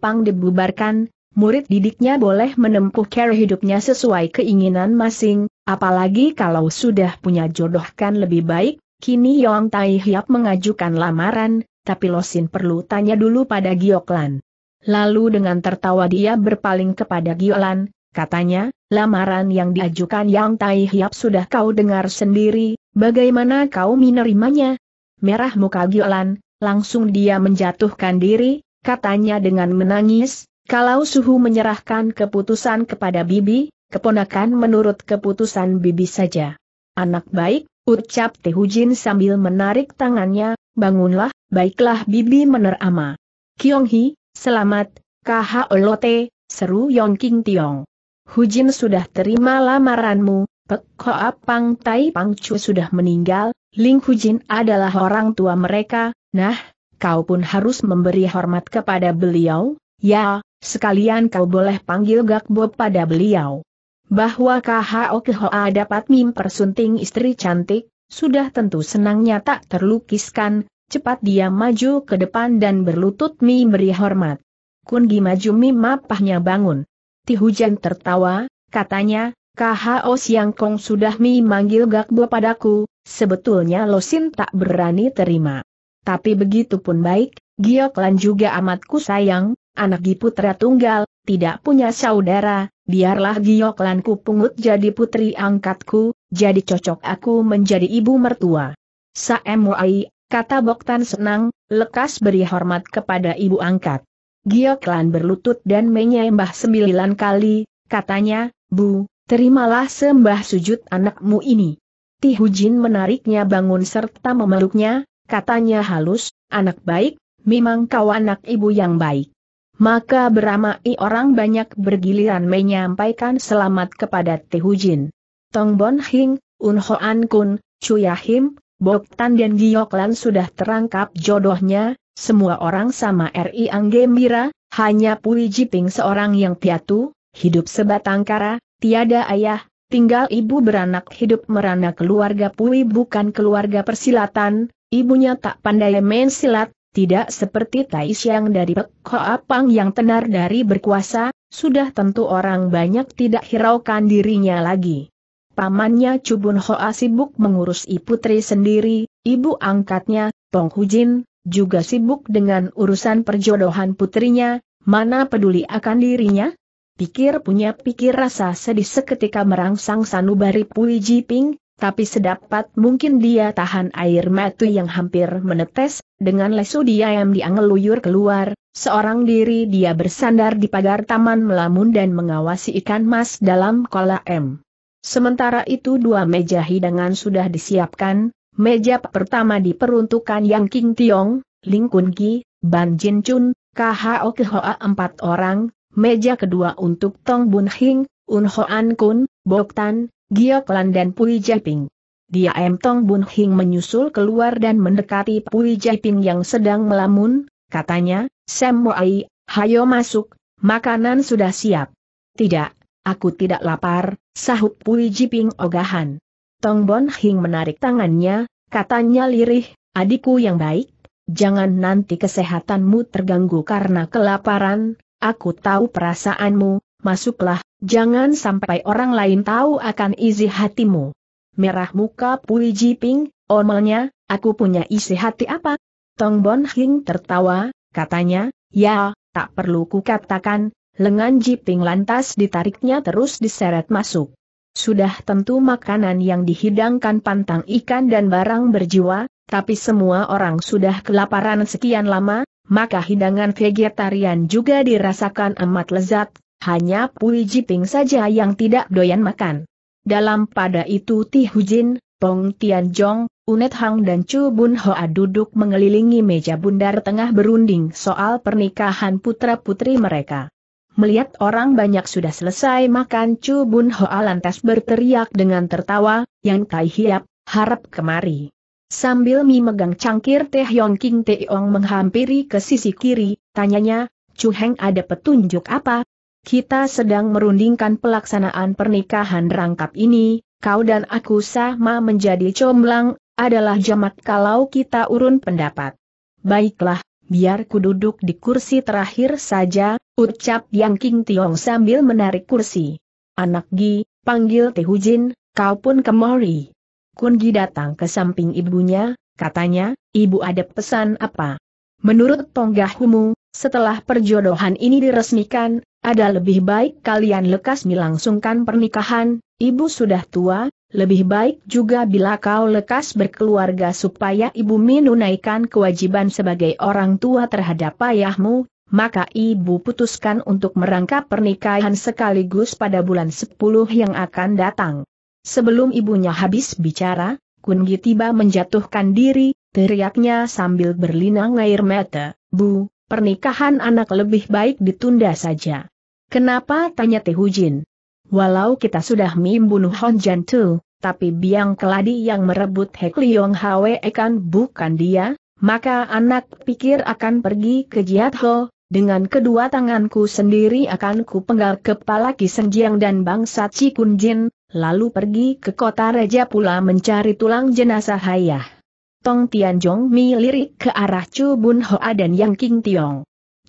Pang dibubarkan, murid didiknya boleh menempuh cara hidupnya sesuai keinginan masing, apalagi kalau sudah punya jodoh kan lebih baik, kini Yong Tai Hiap mengajukan lamaran, tapi Losin perlu tanya dulu pada Gioklan. Lalu dengan tertawa dia berpaling kepada Giolan, katanya, lamaran yang diajukan Yang Tai Hiap sudah kau dengar sendiri, bagaimana kau menerimanya? Merah muka Giolan, langsung dia menjatuhkan diri, katanya dengan menangis, kalau suhu menyerahkan keputusan kepada bibi, keponakan menurut keputusan bibi saja. Anak baik, ucap Tehujin sambil menarik tangannya, bangunlah, baiklah bibi menerama. Kyonghi, Selamat, KHOLOTE, seru Yong King Tiong. Hujin sudah terima lamaranmu, Pek Hoa Pang Tai Pang Chu sudah meninggal, Ling Hujin adalah orang tua mereka, nah, kau pun harus memberi hormat kepada beliau, ya, sekalian kau boleh panggil Gak Bob pada beliau. Bahwa KHO Kehoa dapat mim persunting istri cantik, sudah tentu senangnya tak terlukiskan, Cepat dia maju ke depan dan berlutut mi beri hormat. gi maju mi mapahnya bangun. Ti hujan tertawa, katanya, KHO Siang Kong sudah mi manggil Bo padaku, sebetulnya Losin tak berani terima. Tapi begitu pun baik, Giok Lan juga amat ku sayang, anak gi putra tunggal, tidak punya saudara, biarlah Giok Gioklanku pungut jadi putri angkatku, jadi cocok aku menjadi ibu mertua. Saemuai, kata Boktan senang, lekas beri hormat kepada ibu angkat. Gioklan berlutut dan menyembah sembilan kali, katanya, Bu, terimalah sembah sujud anakmu ini. Tihujin menariknya bangun serta memeluknya, katanya halus, anak baik, memang kau anak ibu yang baik. Maka beramai orang banyak bergiliran menyampaikan selamat kepada Tihujin. Tongbon Hing, Un Hoan Kun, Chuyahim, Tan dan Gioklan sudah terangkap jodohnya, semua orang sama RI Mira, hanya Pui Jiping seorang yang piatu, hidup sebatang kara, tiada ayah, tinggal ibu beranak hidup merana keluarga Pui bukan keluarga persilatan, ibunya tak pandai main silat, tidak seperti Tai Siang dari Pek Apang yang tenar dari berkuasa, sudah tentu orang banyak tidak hiraukan dirinya lagi. Pamannya Cubun Hoa sibuk mengurus putri sendiri, ibu angkatnya, Tong Hujin, juga sibuk dengan urusan perjodohan putrinya, mana peduli akan dirinya? Pikir punya pikir rasa sedih seketika merangsang sanubari Pui Jiping, tapi sedapat mungkin dia tahan air mata yang hampir menetes, dengan lesu dia yang diangeluyur keluar, Seorang diri dia bersandar di pagar taman melamun dan mengawasi ikan mas dalam kolam. Sementara itu dua meja hidangan sudah disiapkan, meja pertama diperuntukkan Yang King Tiong, Ling Kun Gi, Ban Jin Chun, KHO Kehoa empat orang, meja kedua untuk Tong Bun Hing, Un Ho An Kun, Bok Tan, Giok Lan dan Pui Jaiping. Dia M. Tong Bun Hing menyusul keluar dan mendekati Pui Jaiping yang sedang melamun, katanya, Sam Moai, hayo masuk, makanan sudah siap. Tidak, aku tidak lapar, Sahut Pui Jiping ogahan. Tong Bon Hing menarik tangannya, katanya lirih, adikku yang baik, jangan nanti kesehatanmu terganggu karena kelaparan, aku tahu perasaanmu, masuklah, jangan sampai orang lain tahu akan isi hatimu. Merah muka Pui Jiping, omelnya, aku punya isi hati apa? Tong Bon Hing tertawa, katanya, ya, tak perlu kukatakan, Lengan jiping lantas ditariknya terus diseret masuk. Sudah tentu makanan yang dihidangkan pantang ikan dan barang berjiwa, tapi semua orang sudah kelaparan sekian lama, maka hidangan vegetarian juga dirasakan amat lezat, hanya Pui Jiping saja yang tidak doyan makan. Dalam pada itu Ti Hujin, Pong Jong, Unet Hang dan Chu Bun Hoa duduk mengelilingi meja bundar tengah berunding soal pernikahan putra-putri mereka. Melihat orang banyak sudah selesai makan Chu Bun Hoa lantas berteriak dengan tertawa, Yang kai Hiap, harap kemari. Sambil Mi megang cangkir teh Yong King Yong menghampiri ke sisi kiri, tanyanya, Chu Heng ada petunjuk apa? Kita sedang merundingkan pelaksanaan pernikahan rangkap ini, kau dan aku sama menjadi comblang, adalah jamat kalau kita urun pendapat. Baiklah, biar ku duduk di kursi terakhir saja, ucap Yang King Tiong sambil menarik kursi. Anak Gi, panggil Tehujin, kau pun kemari. Kun Gi datang ke samping ibunya, katanya, ibu ada pesan apa? Menurut Tonggah Humu, setelah perjodohan ini diresmikan, ada lebih baik kalian lekas melangsungkan pernikahan, ibu sudah tua, lebih baik juga bila kau lekas berkeluarga supaya ibu menunaikan kewajiban sebagai orang tua terhadap ayahmu, maka ibu putuskan untuk merangkap pernikahan sekaligus pada bulan 10 yang akan datang. Sebelum ibunya habis bicara, Kungi tiba menjatuhkan diri, teriaknya sambil berlinang air mata, Bu, pernikahan anak lebih baik ditunda saja. Kenapa tanya Tehujin? Walau kita sudah membunuh Hon Jan Tu, tapi biang keladi yang merebut Hek Liong Hwe kan bukan dia, maka anak pikir akan pergi ke Jiat Ho, dengan kedua tanganku sendiri akan ku penggal kepala Jiang dan bangsa Cikunjin, lalu pergi ke kota Raja pula mencari tulang jenazah Hayah. Tong Tianjong Mi lirik ke arah Chu Bun Hoa dan Yang King Tiong.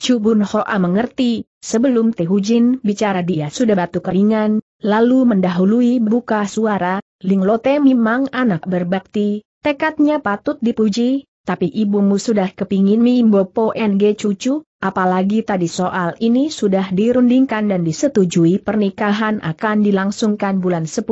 Chu Bun Hoa mengerti, Sebelum Tehujin bicara dia sudah batu keringan, lalu mendahului buka suara, Ling Lote memang anak berbakti, tekadnya patut dipuji, tapi ibumu sudah kepingin Mimbo Po NG cucu, apalagi tadi soal ini sudah dirundingkan dan disetujui pernikahan akan dilangsungkan bulan 10,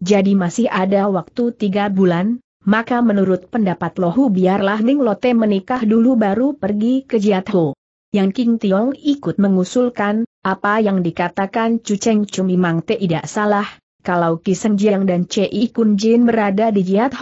jadi masih ada waktu 3 bulan, maka menurut pendapat Lohu biarlah Lote menikah dulu baru pergi ke Jatuh yang King Tiong ikut mengusulkan, apa yang dikatakan Chu Cheng Chu memang tidak salah, kalau Ki Seng Jiang dan Cei Kun Jin berada di Jiat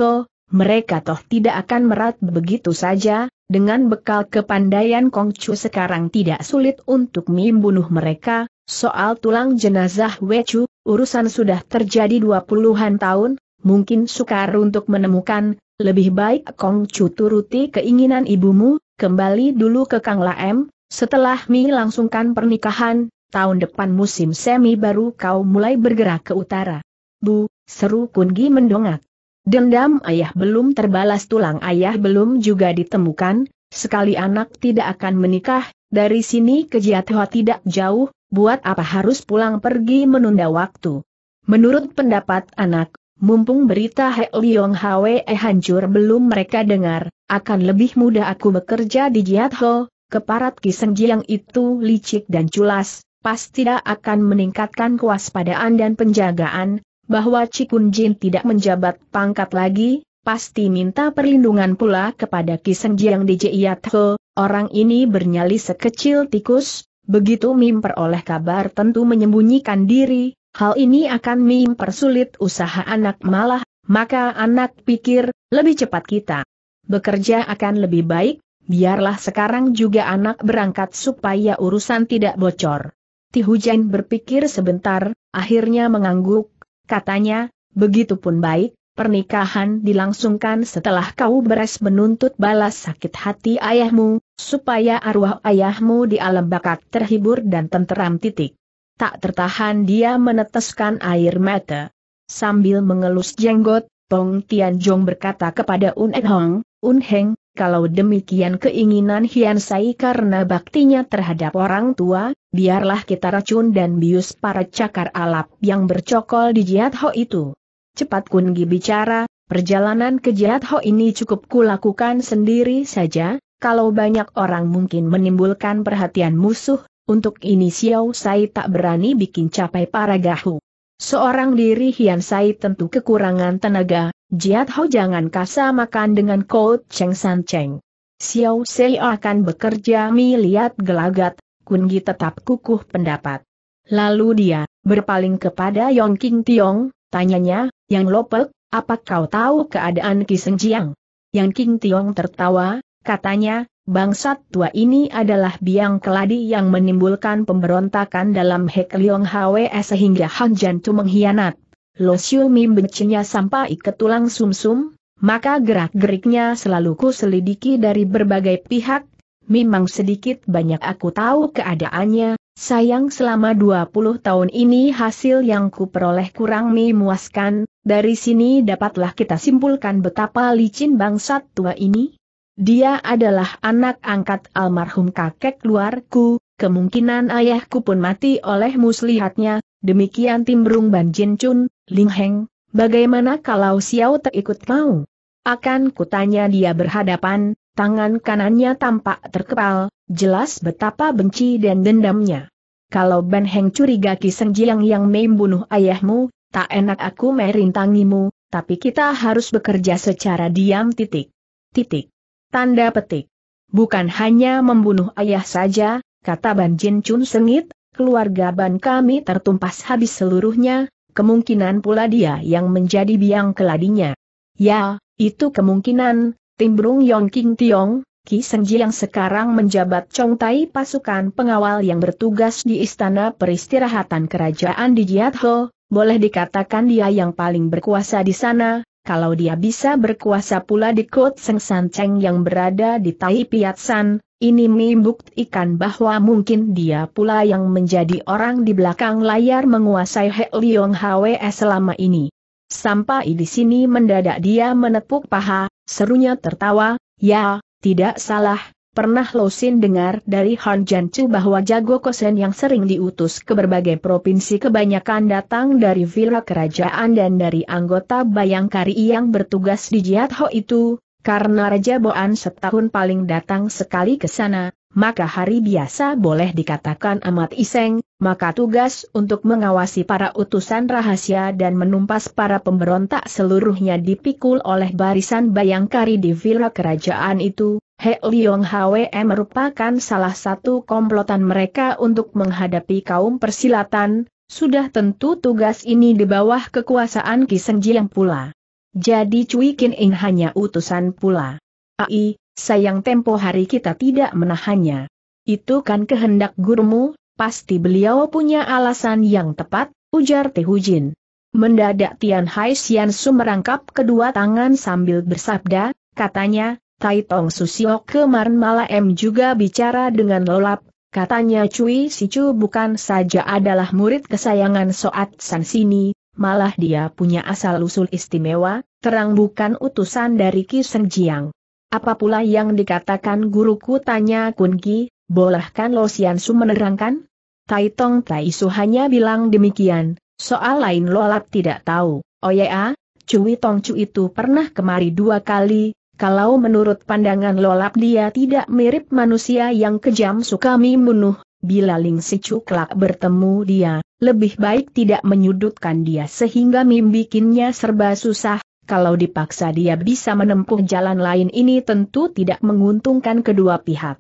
mereka toh tidak akan merat begitu saja, dengan bekal kepandaian Kong Chu sekarang tidak sulit untuk membunuh mereka, soal tulang jenazah Wei Chu, urusan sudah terjadi dua puluhan tahun, mungkin sukar untuk menemukan, lebih baik Kong Chu turuti keinginan ibumu, kembali dulu ke Kang Laem, setelah Mi langsungkan pernikahan, tahun depan musim semi baru kau mulai bergerak ke utara. Bu, seru Kungi mendongak. Dendam ayah belum terbalas tulang ayah belum juga ditemukan, sekali anak tidak akan menikah, dari sini ke Jiatho tidak jauh, buat apa harus pulang pergi menunda waktu. Menurut pendapat anak, mumpung berita He Liong Hwe hancur belum mereka dengar, akan lebih mudah aku bekerja di Jiatho, keparat kisengjiang itu licik dan culas, pasti tidak akan meningkatkan kewaspadaan dan penjagaan, bahwa Cikun Jin tidak menjabat pangkat lagi, pasti minta perlindungan pula kepada kisengjiang DJ Yatho, orang ini bernyali sekecil tikus, begitu Mim peroleh kabar tentu menyembunyikan diri, hal ini akan Mim persulit usaha anak malah, maka anak pikir, lebih cepat kita bekerja akan lebih baik, biarlah sekarang juga anak berangkat supaya urusan tidak bocor. Ti Hujan berpikir sebentar, akhirnya mengangguk, katanya, begitupun baik, pernikahan dilangsungkan setelah kau beres menuntut balas sakit hati ayahmu, supaya arwah ayahmu di alam bakat terhibur dan tenteram titik. Tak tertahan dia meneteskan air mata. Sambil mengelus jenggot, Tong Tianjong berkata kepada Un Hong, Un Heng, kalau demikian keinginan Hian Sai karena baktinya terhadap orang tua, biarlah kita racun dan bius para cakar alap yang bercokol di Jiat Ho itu. Cepat Kun Gi bicara, perjalanan ke Jiat Ho ini cukup kulakukan sendiri saja, kalau banyak orang mungkin menimbulkan perhatian musuh, untuk ini Xiao Sai tak berani bikin capai para gahu. Seorang diri Hian Sai tentu kekurangan tenaga, Jiat Ho jangan makan dengan Ko Cheng San Cheng. Xiao Sei akan bekerja melihat gelagat, Gi tetap kukuh pendapat. Lalu dia, berpaling kepada Yong King Tiong, tanyanya, Yang Lopek, apa kau tahu keadaan Kiseng Jiang? Yang King Tiong tertawa, katanya, bangsat tua ini adalah biang keladi yang menimbulkan pemberontakan dalam Hek Leong Hwe sehingga Han Jantu mengkhianat Lo Mim bencinya sampai ke tulang sumsum, -sum, maka gerak-geriknya selalu ku selidiki dari berbagai pihak, memang sedikit banyak aku tahu keadaannya, sayang selama 20 tahun ini hasil yang ku peroleh kurang memuaskan, dari sini dapatlah kita simpulkan betapa licin bangsat tua ini. Dia adalah anak angkat almarhum kakek luarku, kemungkinan ayahku pun mati oleh muslihatnya, demikian Timbrung Ban Jin Chun, Ling Heng, bagaimana kalau Xiao terikut mau? Akan kutanya dia berhadapan, tangan kanannya tampak terkepal, jelas betapa benci dan dendamnya. Kalau Ben Heng curiga Ki Jiang yang membunuh ayahmu, tak enak aku merintangimu, tapi kita harus bekerja secara diam titik. Titik. Tanda petik. Bukan hanya membunuh ayah saja, kata Ban Jin Chun sengit, keluarga Ban kami tertumpas habis seluruhnya, kemungkinan pula dia yang menjadi biang keladinya. Ya, itu kemungkinan, Timbrung Yong King Tiong, Ki Senji yang sekarang menjabat Tai pasukan pengawal yang bertugas di Istana Peristirahatan Kerajaan di Jiatho, boleh dikatakan dia yang paling berkuasa di sana, kalau dia bisa berkuasa pula di Kot Seng San Cheng yang berada di Tai Piat San, ini membuktikan bahwa mungkin dia pula yang menjadi orang di belakang layar menguasai He Leong Hwe selama ini. Sampai di sini mendadak dia menepuk paha, serunya tertawa, ya, tidak salah, Pernah Losin dengar dari Han Jancu bahwa jago kosen yang sering diutus ke berbagai provinsi kebanyakan datang dari villa kerajaan dan dari anggota Bayangkari yang bertugas di Jiatho itu, karena Raja Boan setahun paling datang sekali ke sana, maka hari biasa boleh dikatakan amat iseng, maka tugas untuk mengawasi para utusan rahasia dan menumpas para pemberontak seluruhnya dipikul oleh barisan bayangkari di villa kerajaan itu, He Liong Hwe merupakan salah satu komplotan mereka untuk menghadapi kaum persilatan, sudah tentu tugas ini di bawah kekuasaan Ki Seng yang pula. Jadi Cui Kin Ing hanya utusan pula. Ai, sayang tempo hari kita tidak menahannya. Itu kan kehendak gurumu, pasti beliau punya alasan yang tepat, ujar Tehujin. Mendadak Tian Hai Xian Su merangkap kedua tangan sambil bersabda, katanya, Tai Tong Susio kemarin malah M juga bicara dengan lolap, Katanya Cui Si Chu bukan saja adalah murid kesayangan Soat San Sini, malah dia punya asal-usul istimewa, terang bukan utusan dari Ki Seng Jiang. Apa pula yang dikatakan guruku tanya Kun Kunki, bolehkan Lo Xiansu menerangkan? Tai Tong Tai Su hanya bilang demikian, soal lain Lap tidak tahu. Oh ya, ah, Cui Cu itu pernah kemari dua kali, kalau menurut pandangan Lap dia tidak mirip manusia yang kejam suka membunuh, bila Ling Si Chu kelak bertemu dia, lebih baik tidak menyudutkan dia sehingga membikinnya serba susah, kalau dipaksa dia bisa menempuh jalan lain ini tentu tidak menguntungkan kedua pihak.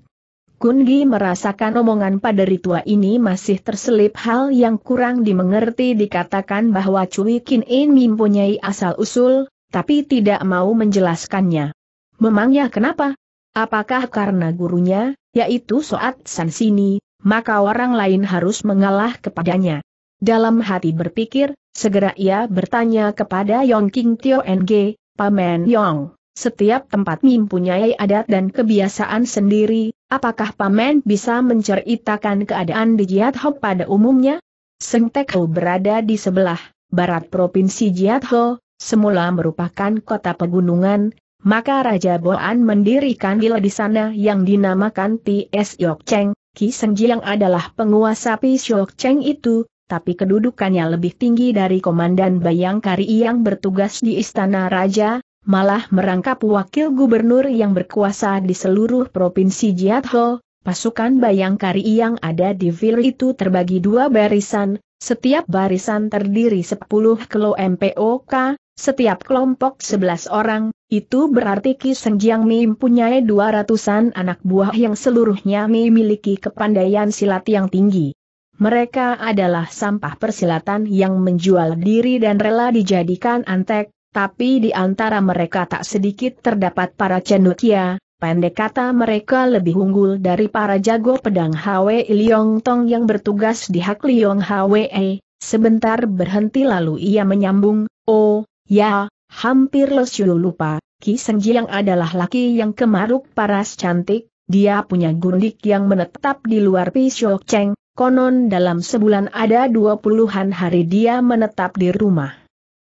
Kungi merasakan omongan pada ritua ini masih terselip hal yang kurang dimengerti dikatakan bahwa Cui Kin In mempunyai asal-usul, tapi tidak mau menjelaskannya. Memangnya kenapa? Apakah karena gurunya, yaitu Soat San Sini, maka orang lain harus mengalah kepadanya. Dalam hati berpikir, Segera ia bertanya kepada Yong King Tio NG, Paman Yong. Setiap tempat mempunyai adat dan kebiasaan sendiri, apakah Paman bisa menceritakan keadaan di Jiat Ho pada umumnya? Seng Tek berada di sebelah barat Provinsi Jiat Ho, semula merupakan kota pegunungan, maka Raja Boan mendirikan gila di sana yang dinamakan T.S. Yok Cheng, Ki Sengji yang adalah penguasa Pi Yok Cheng itu, tapi kedudukannya lebih tinggi dari Komandan Bayangkari yang bertugas di Istana Raja, malah merangkap wakil gubernur yang berkuasa di seluruh Provinsi Jiatho, pasukan Bayangkari yang ada di Vil itu terbagi dua barisan, setiap barisan terdiri 10 kelo MPOK, setiap kelompok 11 orang, itu berarti Ki Senjiang Mi mempunyai 200-an anak buah yang seluruhnya memiliki miliki kepandaian silat yang tinggi. Mereka adalah sampah persilatan yang menjual diri dan rela dijadikan antek, tapi di antara mereka tak sedikit terdapat para cendukia, ya. pendek kata mereka lebih unggul dari para jago pedang Hwe Liong Tong yang bertugas di Hak Liong Hwe. Sebentar berhenti lalu ia menyambung, oh, ya, hampir Lesiu lupa, Ki Sengjiang adalah laki yang kemaruk paras cantik, dia punya gundik yang menetap di luar Pishok Cheng, Konon dalam sebulan ada dua puluhan hari dia menetap di rumah.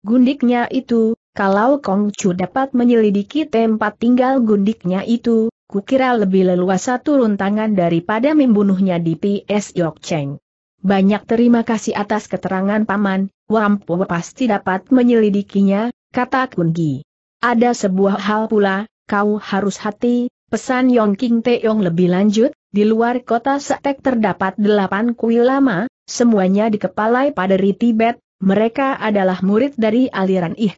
Gundiknya itu, kalau Kong Chu dapat menyelidiki tempat tinggal gundiknya itu, kukira lebih leluasa turun tangan daripada membunuhnya di PS Yok Banyak terima kasih atas keterangan Paman, Wampu pasti dapat menyelidikinya, kata Kungi. Ada sebuah hal pula, kau harus hati, Pesan Yong King Teong lebih lanjut, di luar kota Setek terdapat delapan kuil lama, semuanya dikepalai paderi Tibet, mereka adalah murid dari aliran Ih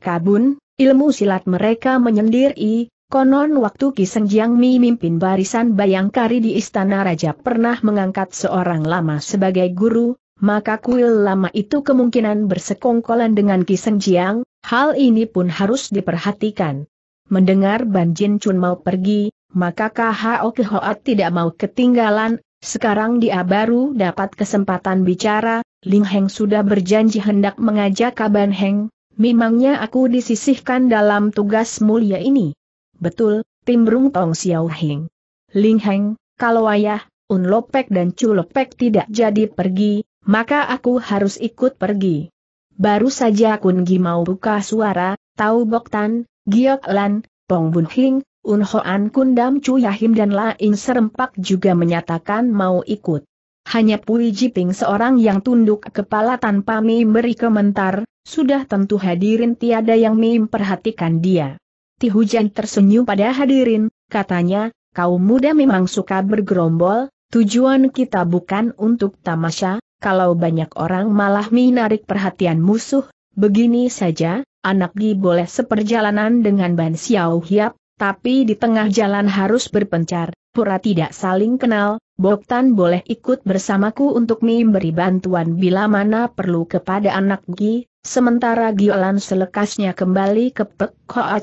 ilmu silat mereka menyendiri, konon waktu Ki Senjiang Mi mimpin barisan Bayangkari di Istana Raja pernah mengangkat seorang lama sebagai guru, maka kuil lama itu kemungkinan bersekongkolan dengan Ki Senjiang, hal ini pun harus diperhatikan. Mendengar Ban Jin Chun mau pergi, maka KHO Kehoat tidak mau ketinggalan, sekarang dia baru dapat kesempatan bicara, Ling Heng sudah berjanji hendak mengajak Kaban Heng, memangnya aku disisihkan dalam tugas mulia ini. Betul, timbrung Tong Xiao Heng. Ling Heng, kalau ayah, Un Lopek dan Chu Lopek tidak jadi pergi, maka aku harus ikut pergi. Baru saja Kun Gi mau buka suara, tahu Bok Tan, Giok Lan, Tong Bun Hing, Unhoan Kundam Yahim dan lain Serempak juga menyatakan mau ikut. Hanya Pui Jiping seorang yang tunduk kepala tanpa beri komentar, sudah tentu hadirin tiada yang memperhatikan dia. Ti Hujan tersenyum pada hadirin, katanya, kau muda memang suka bergerombol, tujuan kita bukan untuk tamasya, kalau banyak orang malah menarik perhatian musuh, begini saja, anak di boleh seperjalanan dengan Ban Xiao Hiap, tapi di tengah jalan harus berpencar, pura tidak saling kenal, Boktan boleh ikut bersamaku untuk memberi bantuan bila mana perlu kepada anak Gi, sementara Giolan selekasnya kembali ke Pek Hoa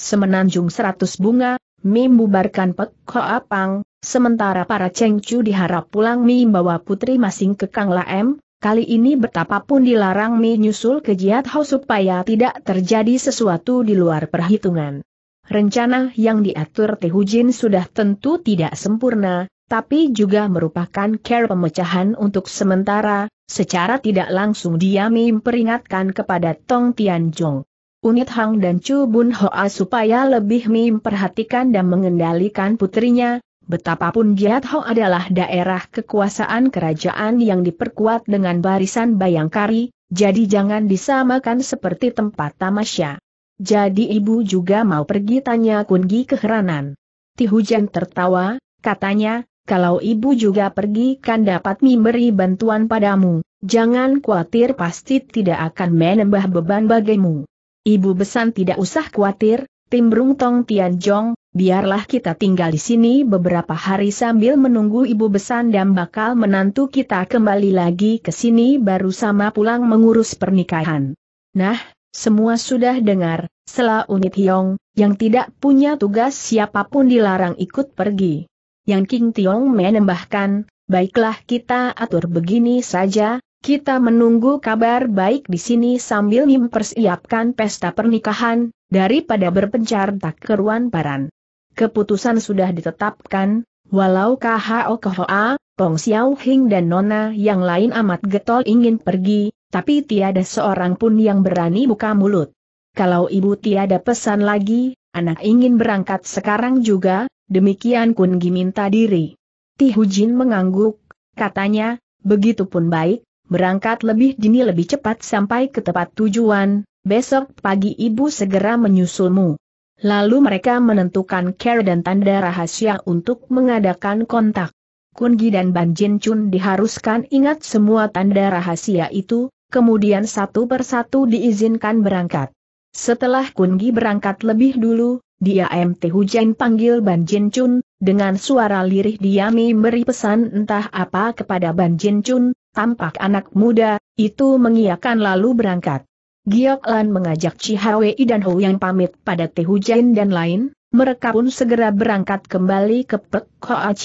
semenanjung seratus bunga, Mi membubarkan Pek Hoa Pang, sementara para Cheng Chu diharap pulang Mi membawa putri masing ke Kang Laem, Kali ini betapapun dilarang menyusul ke Jiat Ho supaya tidak terjadi sesuatu di luar perhitungan. Rencana yang diatur Tehujin sudah tentu tidak sempurna, tapi juga merupakan care pemecahan untuk sementara, secara tidak langsung dia memperingatkan kepada Tong Jong. Unit Hang dan Chu Bun Hoa supaya lebih memperhatikan dan mengendalikan putrinya, betapapun Giat Ho adalah daerah kekuasaan kerajaan yang diperkuat dengan barisan bayangkari, jadi jangan disamakan seperti tempat tamasya. Jadi ibu juga mau pergi tanya Kungi keheranan. Ti Hujan tertawa, katanya, kalau ibu juga pergi kan dapat memberi bantuan padamu, jangan khawatir pasti tidak akan menambah beban bagimu. Ibu besan tidak usah khawatir, Timbrung Tong Tian Jong, biarlah kita tinggal di sini beberapa hari sambil menunggu ibu besan dan bakal menantu kita kembali lagi ke sini baru sama pulang mengurus pernikahan. Nah, semua sudah dengar, Sela Unit Hiong, yang tidak punya tugas siapapun dilarang ikut pergi. Yang King Tiong menambahkan, baiklah kita atur begini saja, kita menunggu kabar baik di sini sambil mempersiapkan pesta pernikahan, daripada berpencar tak keruan paran. Keputusan sudah ditetapkan, walau KHO KHOA, Pong Xiao Hing dan Nona yang lain amat getol ingin pergi, tapi tiada seorang pun yang berani buka mulut. Kalau ibu tiada pesan lagi, anak ingin berangkat sekarang juga, demikian Kun Gi minta diri. Ti Jin mengangguk, katanya, begitupun baik, berangkat lebih dini lebih cepat sampai ke tempat tujuan, besok pagi ibu segera menyusulmu. Lalu mereka menentukan care dan tanda rahasia untuk mengadakan kontak. Kun Gi dan Ban Jin Chun diharuskan ingat semua tanda rahasia itu, kemudian satu persatu diizinkan berangkat. Setelah Kungi berangkat lebih dulu, dia MT Hujan panggil Ban Jin Chun, dengan suara lirih dia memberi pesan entah apa kepada Ban Jin Chun, tampak anak muda, itu mengiakan lalu berangkat. Giok Lan mengajak Chi Hwi dan Hou Yang pamit pada Teh Hujan dan lain, mereka pun segera berangkat kembali ke Pek Hoa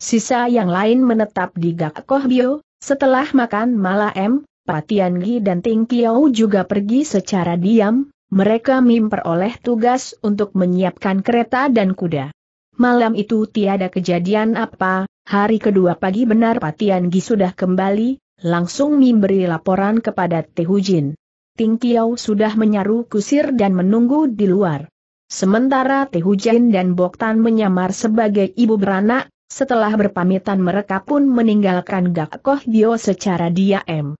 Sisa yang lain menetap di Gak Koh Bio, setelah makan malam, Patian Gi dan Ting Kiao juga pergi secara diam, mereka memperoleh tugas untuk menyiapkan kereta dan kuda. Malam itu tiada kejadian apa, hari kedua pagi benar Patian Gi sudah kembali, langsung memberi laporan kepada Tehujin. Ting Kiao sudah menyaru kusir dan menunggu di luar. Sementara Tehujin dan Boktan menyamar sebagai ibu beranak, setelah berpamitan mereka pun meninggalkan Gak Koh Bio secara diam.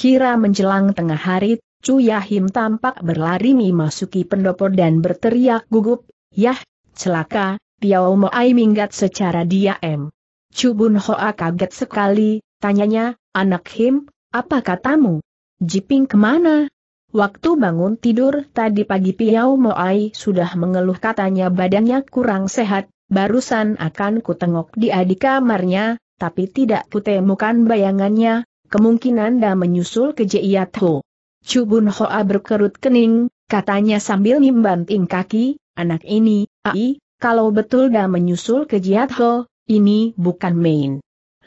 Kira menjelang tengah hari, Chu Yahim tampak berlari memasuki pendopo dan berteriak gugup, Yah, celaka, Mo Ai minggat secara diam. Chu Bun Hoa kaget sekali, tanyanya, anak Him, apa katamu? Jiping kemana? Waktu bangun tidur tadi pagi Piao Moai sudah mengeluh katanya badannya kurang sehat, barusan akan kutengok di adik kamarnya, tapi tidak kutemukan bayangannya, kemungkinan dah menyusul ke Jiat Ho. Cubun Hoa berkerut kening, katanya sambil membanting kaki, anak ini, ai, kalau betul dah menyusul ke Jiat Ho, ini bukan main.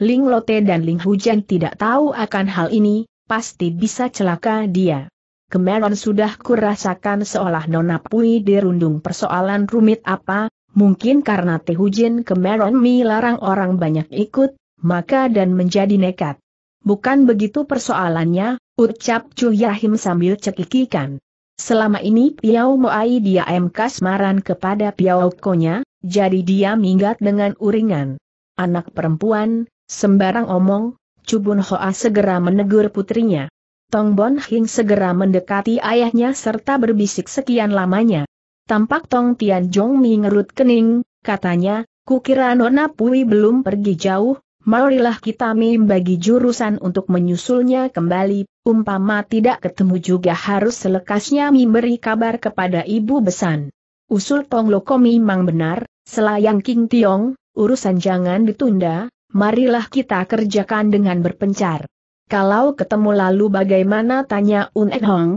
Ling Lote dan Ling Hujan tidak tahu akan hal ini, pasti bisa celaka dia. Kemeron sudah kurasakan seolah Nona Pui dirundung persoalan rumit apa, mungkin karena Tehujin kemarin melarang orang banyak ikut, maka dan menjadi nekat. Bukan begitu persoalannya, ucap Chu Yahim sambil cekikikan. Selama ini Piao Moai dia kasmaran kepada Piao Konya, jadi dia minggat dengan uringan. Anak perempuan, sembarang omong, Cubun Hoa segera menegur putrinya. Tong Bon Hing segera mendekati ayahnya serta berbisik sekian lamanya. Tampak Tong Tian Jong mengerut kening, katanya, kukira Nona Pui belum pergi jauh, marilah kita membagi jurusan untuk menyusulnya kembali, umpama tidak ketemu juga harus selekasnya memberi kabar kepada Ibu Besan. Usul Tong Loko memang benar, selayang King Tiong, urusan jangan ditunda, marilah kita kerjakan dengan berpencar. Kalau ketemu lalu bagaimana tanya Un Eng Hong?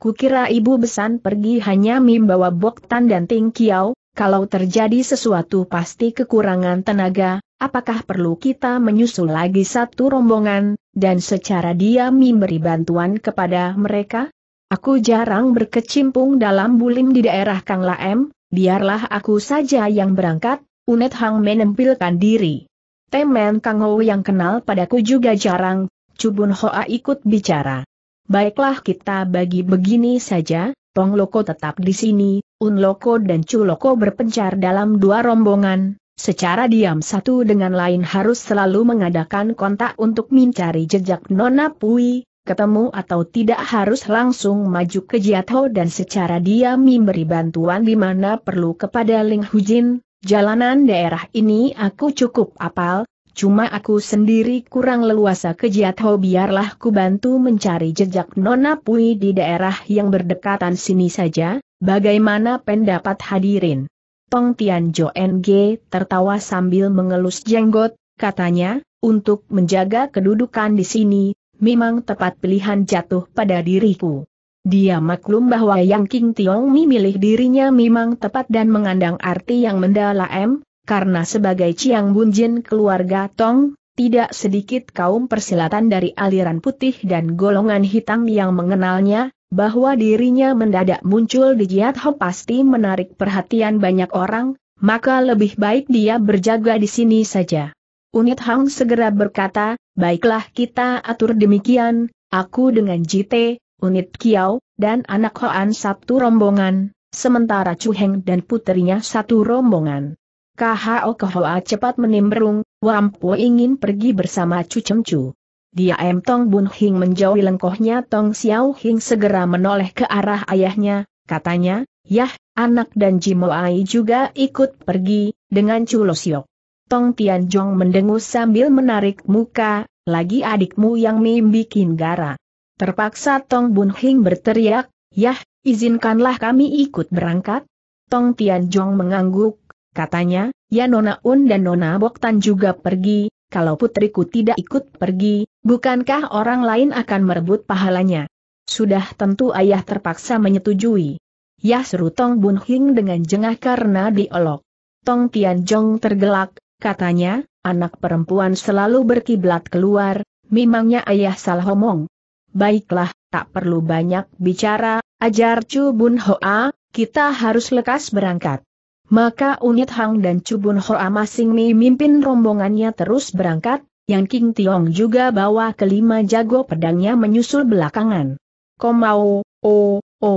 Kukira Ibu Besan pergi hanya membawa Tan dan Ting Kiao, kalau terjadi sesuatu pasti kekurangan tenaga, apakah perlu kita menyusul lagi satu rombongan, dan secara diam memberi bantuan kepada mereka? Aku jarang berkecimpung dalam bulim di daerah Kang Laem, biarlah aku saja yang berangkat, Unet Hang menempilkan diri. Temen Kang Ho yang kenal padaku juga jarang, Cubun Hoa ikut bicara. Baiklah kita bagi begini saja, Tong Loko tetap di sini, Un Loko dan Chu Loko berpencar dalam dua rombongan, secara diam satu dengan lain harus selalu mengadakan kontak untuk mencari jejak Nona Pui, ketemu atau tidak harus langsung maju ke Jiatho dan secara diam memberi bantuan di mana perlu kepada Ling Hujin, jalanan daerah ini aku cukup apal, Cuma aku sendiri kurang leluasa kejiat ho oh, biarlah ku bantu mencari jejak Nona Pui di daerah yang berdekatan sini saja, bagaimana pendapat hadirin? Tong Tian Jo NG tertawa sambil mengelus jenggot, katanya, untuk menjaga kedudukan di sini, memang tepat pilihan jatuh pada diriku. Dia maklum bahwa Yang King Tiong Mi milih dirinya memang tepat dan mengandang arti yang mendalam, karena sebagai Ciang Bunjin keluarga Tong, tidak sedikit kaum persilatan dari aliran putih dan golongan hitam yang mengenalnya, bahwa dirinya mendadak muncul di Jiat Ho pasti menarik perhatian banyak orang, maka lebih baik dia berjaga di sini saja. Unit Hang segera berkata, baiklah kita atur demikian, aku dengan JT, Unit Kiao, dan anak Hoan satu rombongan, sementara Chu Heng dan putrinya satu rombongan. KHO Kohoa cepat menimbrung, Wampu ingin pergi bersama Chu Chemcu. Dia M. Tong Bun Hing menjauhi lengkohnya Tong Xiao Hing segera menoleh ke arah ayahnya, katanya, Yah, anak dan Jimo Ai juga ikut pergi, dengan Cu Lo Siok. Tong Tianjong mendengus sambil menarik muka, lagi adikmu yang membuat gara. Terpaksa Tong Bun Hing berteriak, Yah, izinkanlah kami ikut berangkat. Tong Tian Tianjong mengangguk, Katanya, ya Nona Un dan Nona Boktan juga pergi, kalau putriku tidak ikut pergi, bukankah orang lain akan merebut pahalanya? Sudah tentu ayah terpaksa menyetujui. Ya seru Tong Bun Hing dengan jengah karena diolok. Tong Tianjong tergelak, katanya, anak perempuan selalu berkiblat keluar, memangnya ayah salah omong. Baiklah, tak perlu banyak bicara, ajar Chu Bun Hoa, kita harus lekas berangkat. Maka unit Hang dan Cubun Hoa Masing mimpin rombongannya terus berangkat, yang King Tiong juga bawa kelima jago pedangnya menyusul belakangan. Komau, o, o.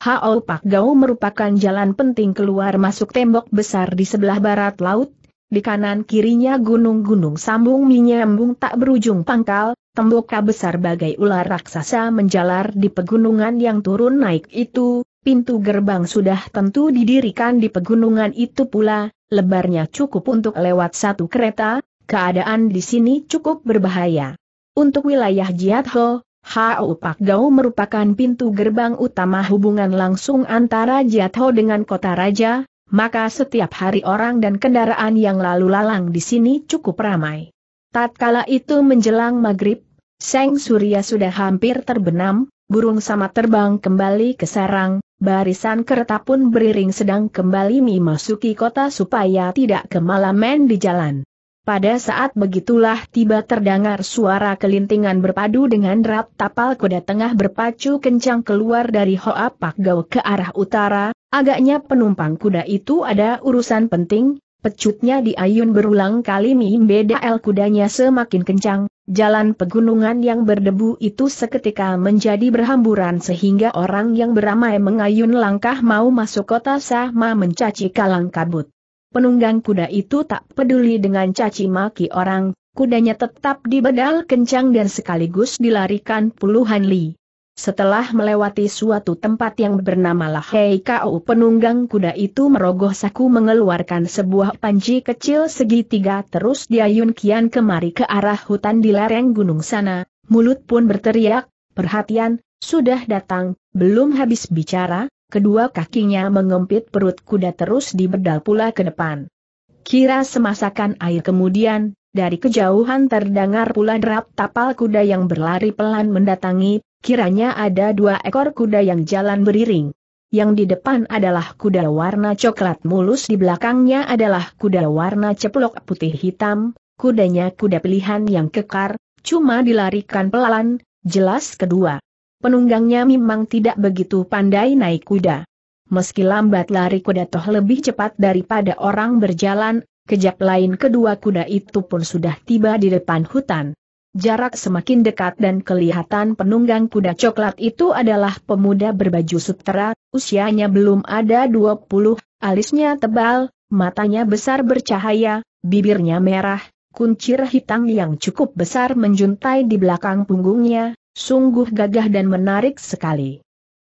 Hao Pak Gau merupakan jalan penting keluar masuk tembok besar di sebelah barat laut, di kanan kirinya gunung-gunung sambung menyambung tak berujung pangkal, temboka besar bagai ular raksasa menjalar di pegunungan yang turun naik itu, Pintu gerbang sudah tentu didirikan di pegunungan itu pula, lebarnya cukup untuk lewat satu kereta, keadaan di sini cukup berbahaya. Untuk wilayah Jiatho, Hau Pak Gao merupakan pintu gerbang utama hubungan langsung antara Jiatho dengan kota raja, maka setiap hari orang dan kendaraan yang lalu lalang di sini cukup ramai. Tatkala itu menjelang maghrib, Seng Surya sudah hampir terbenam, burung sama terbang kembali ke sarang, Barisan kereta pun beriring sedang kembali memasuki kota supaya tidak kemalaman di jalan. Pada saat begitulah tiba terdengar suara kelintingan berpadu dengan derap tapal kuda tengah berpacu kencang keluar dari Hoa Pak Gau ke arah utara, agaknya penumpang kuda itu ada urusan penting, pecutnya diayun berulang kali mimbeda el kudanya semakin kencang, Jalan pegunungan yang berdebu itu seketika menjadi berhamburan sehingga orang yang beramai mengayun langkah mau masuk kota Sahma mencaci kalang kabut. Penunggang kuda itu tak peduli dengan caci maki orang, kudanya tetap dibedal kencang dan sekaligus dilarikan puluhan li. Setelah melewati suatu tempat yang bernama Lahei Kau penunggang kuda itu merogoh saku mengeluarkan sebuah panji kecil segitiga terus diayun kian kemari ke arah hutan di lereng gunung sana, mulut pun berteriak, perhatian, sudah datang, belum habis bicara, kedua kakinya mengempit perut kuda terus dibedal pula ke depan. Kira semasakan air kemudian, dari kejauhan terdengar pula derap tapal kuda yang berlari pelan mendatangi Kiranya ada dua ekor kuda yang jalan beriring. Yang di depan adalah kuda warna coklat mulus, di belakangnya adalah kuda warna ceplok putih hitam, kudanya kuda pilihan yang kekar, cuma dilarikan pelan, jelas kedua. Penunggangnya memang tidak begitu pandai naik kuda. Meski lambat lari kuda toh lebih cepat daripada orang berjalan, Kejap lain kedua kuda itu pun sudah tiba di depan hutan. Jarak semakin dekat dan kelihatan penunggang kuda coklat itu adalah pemuda berbaju sutera, usianya belum ada 20, alisnya tebal, matanya besar bercahaya, bibirnya merah, kuncir hitam yang cukup besar menjuntai di belakang punggungnya, sungguh gagah dan menarik sekali.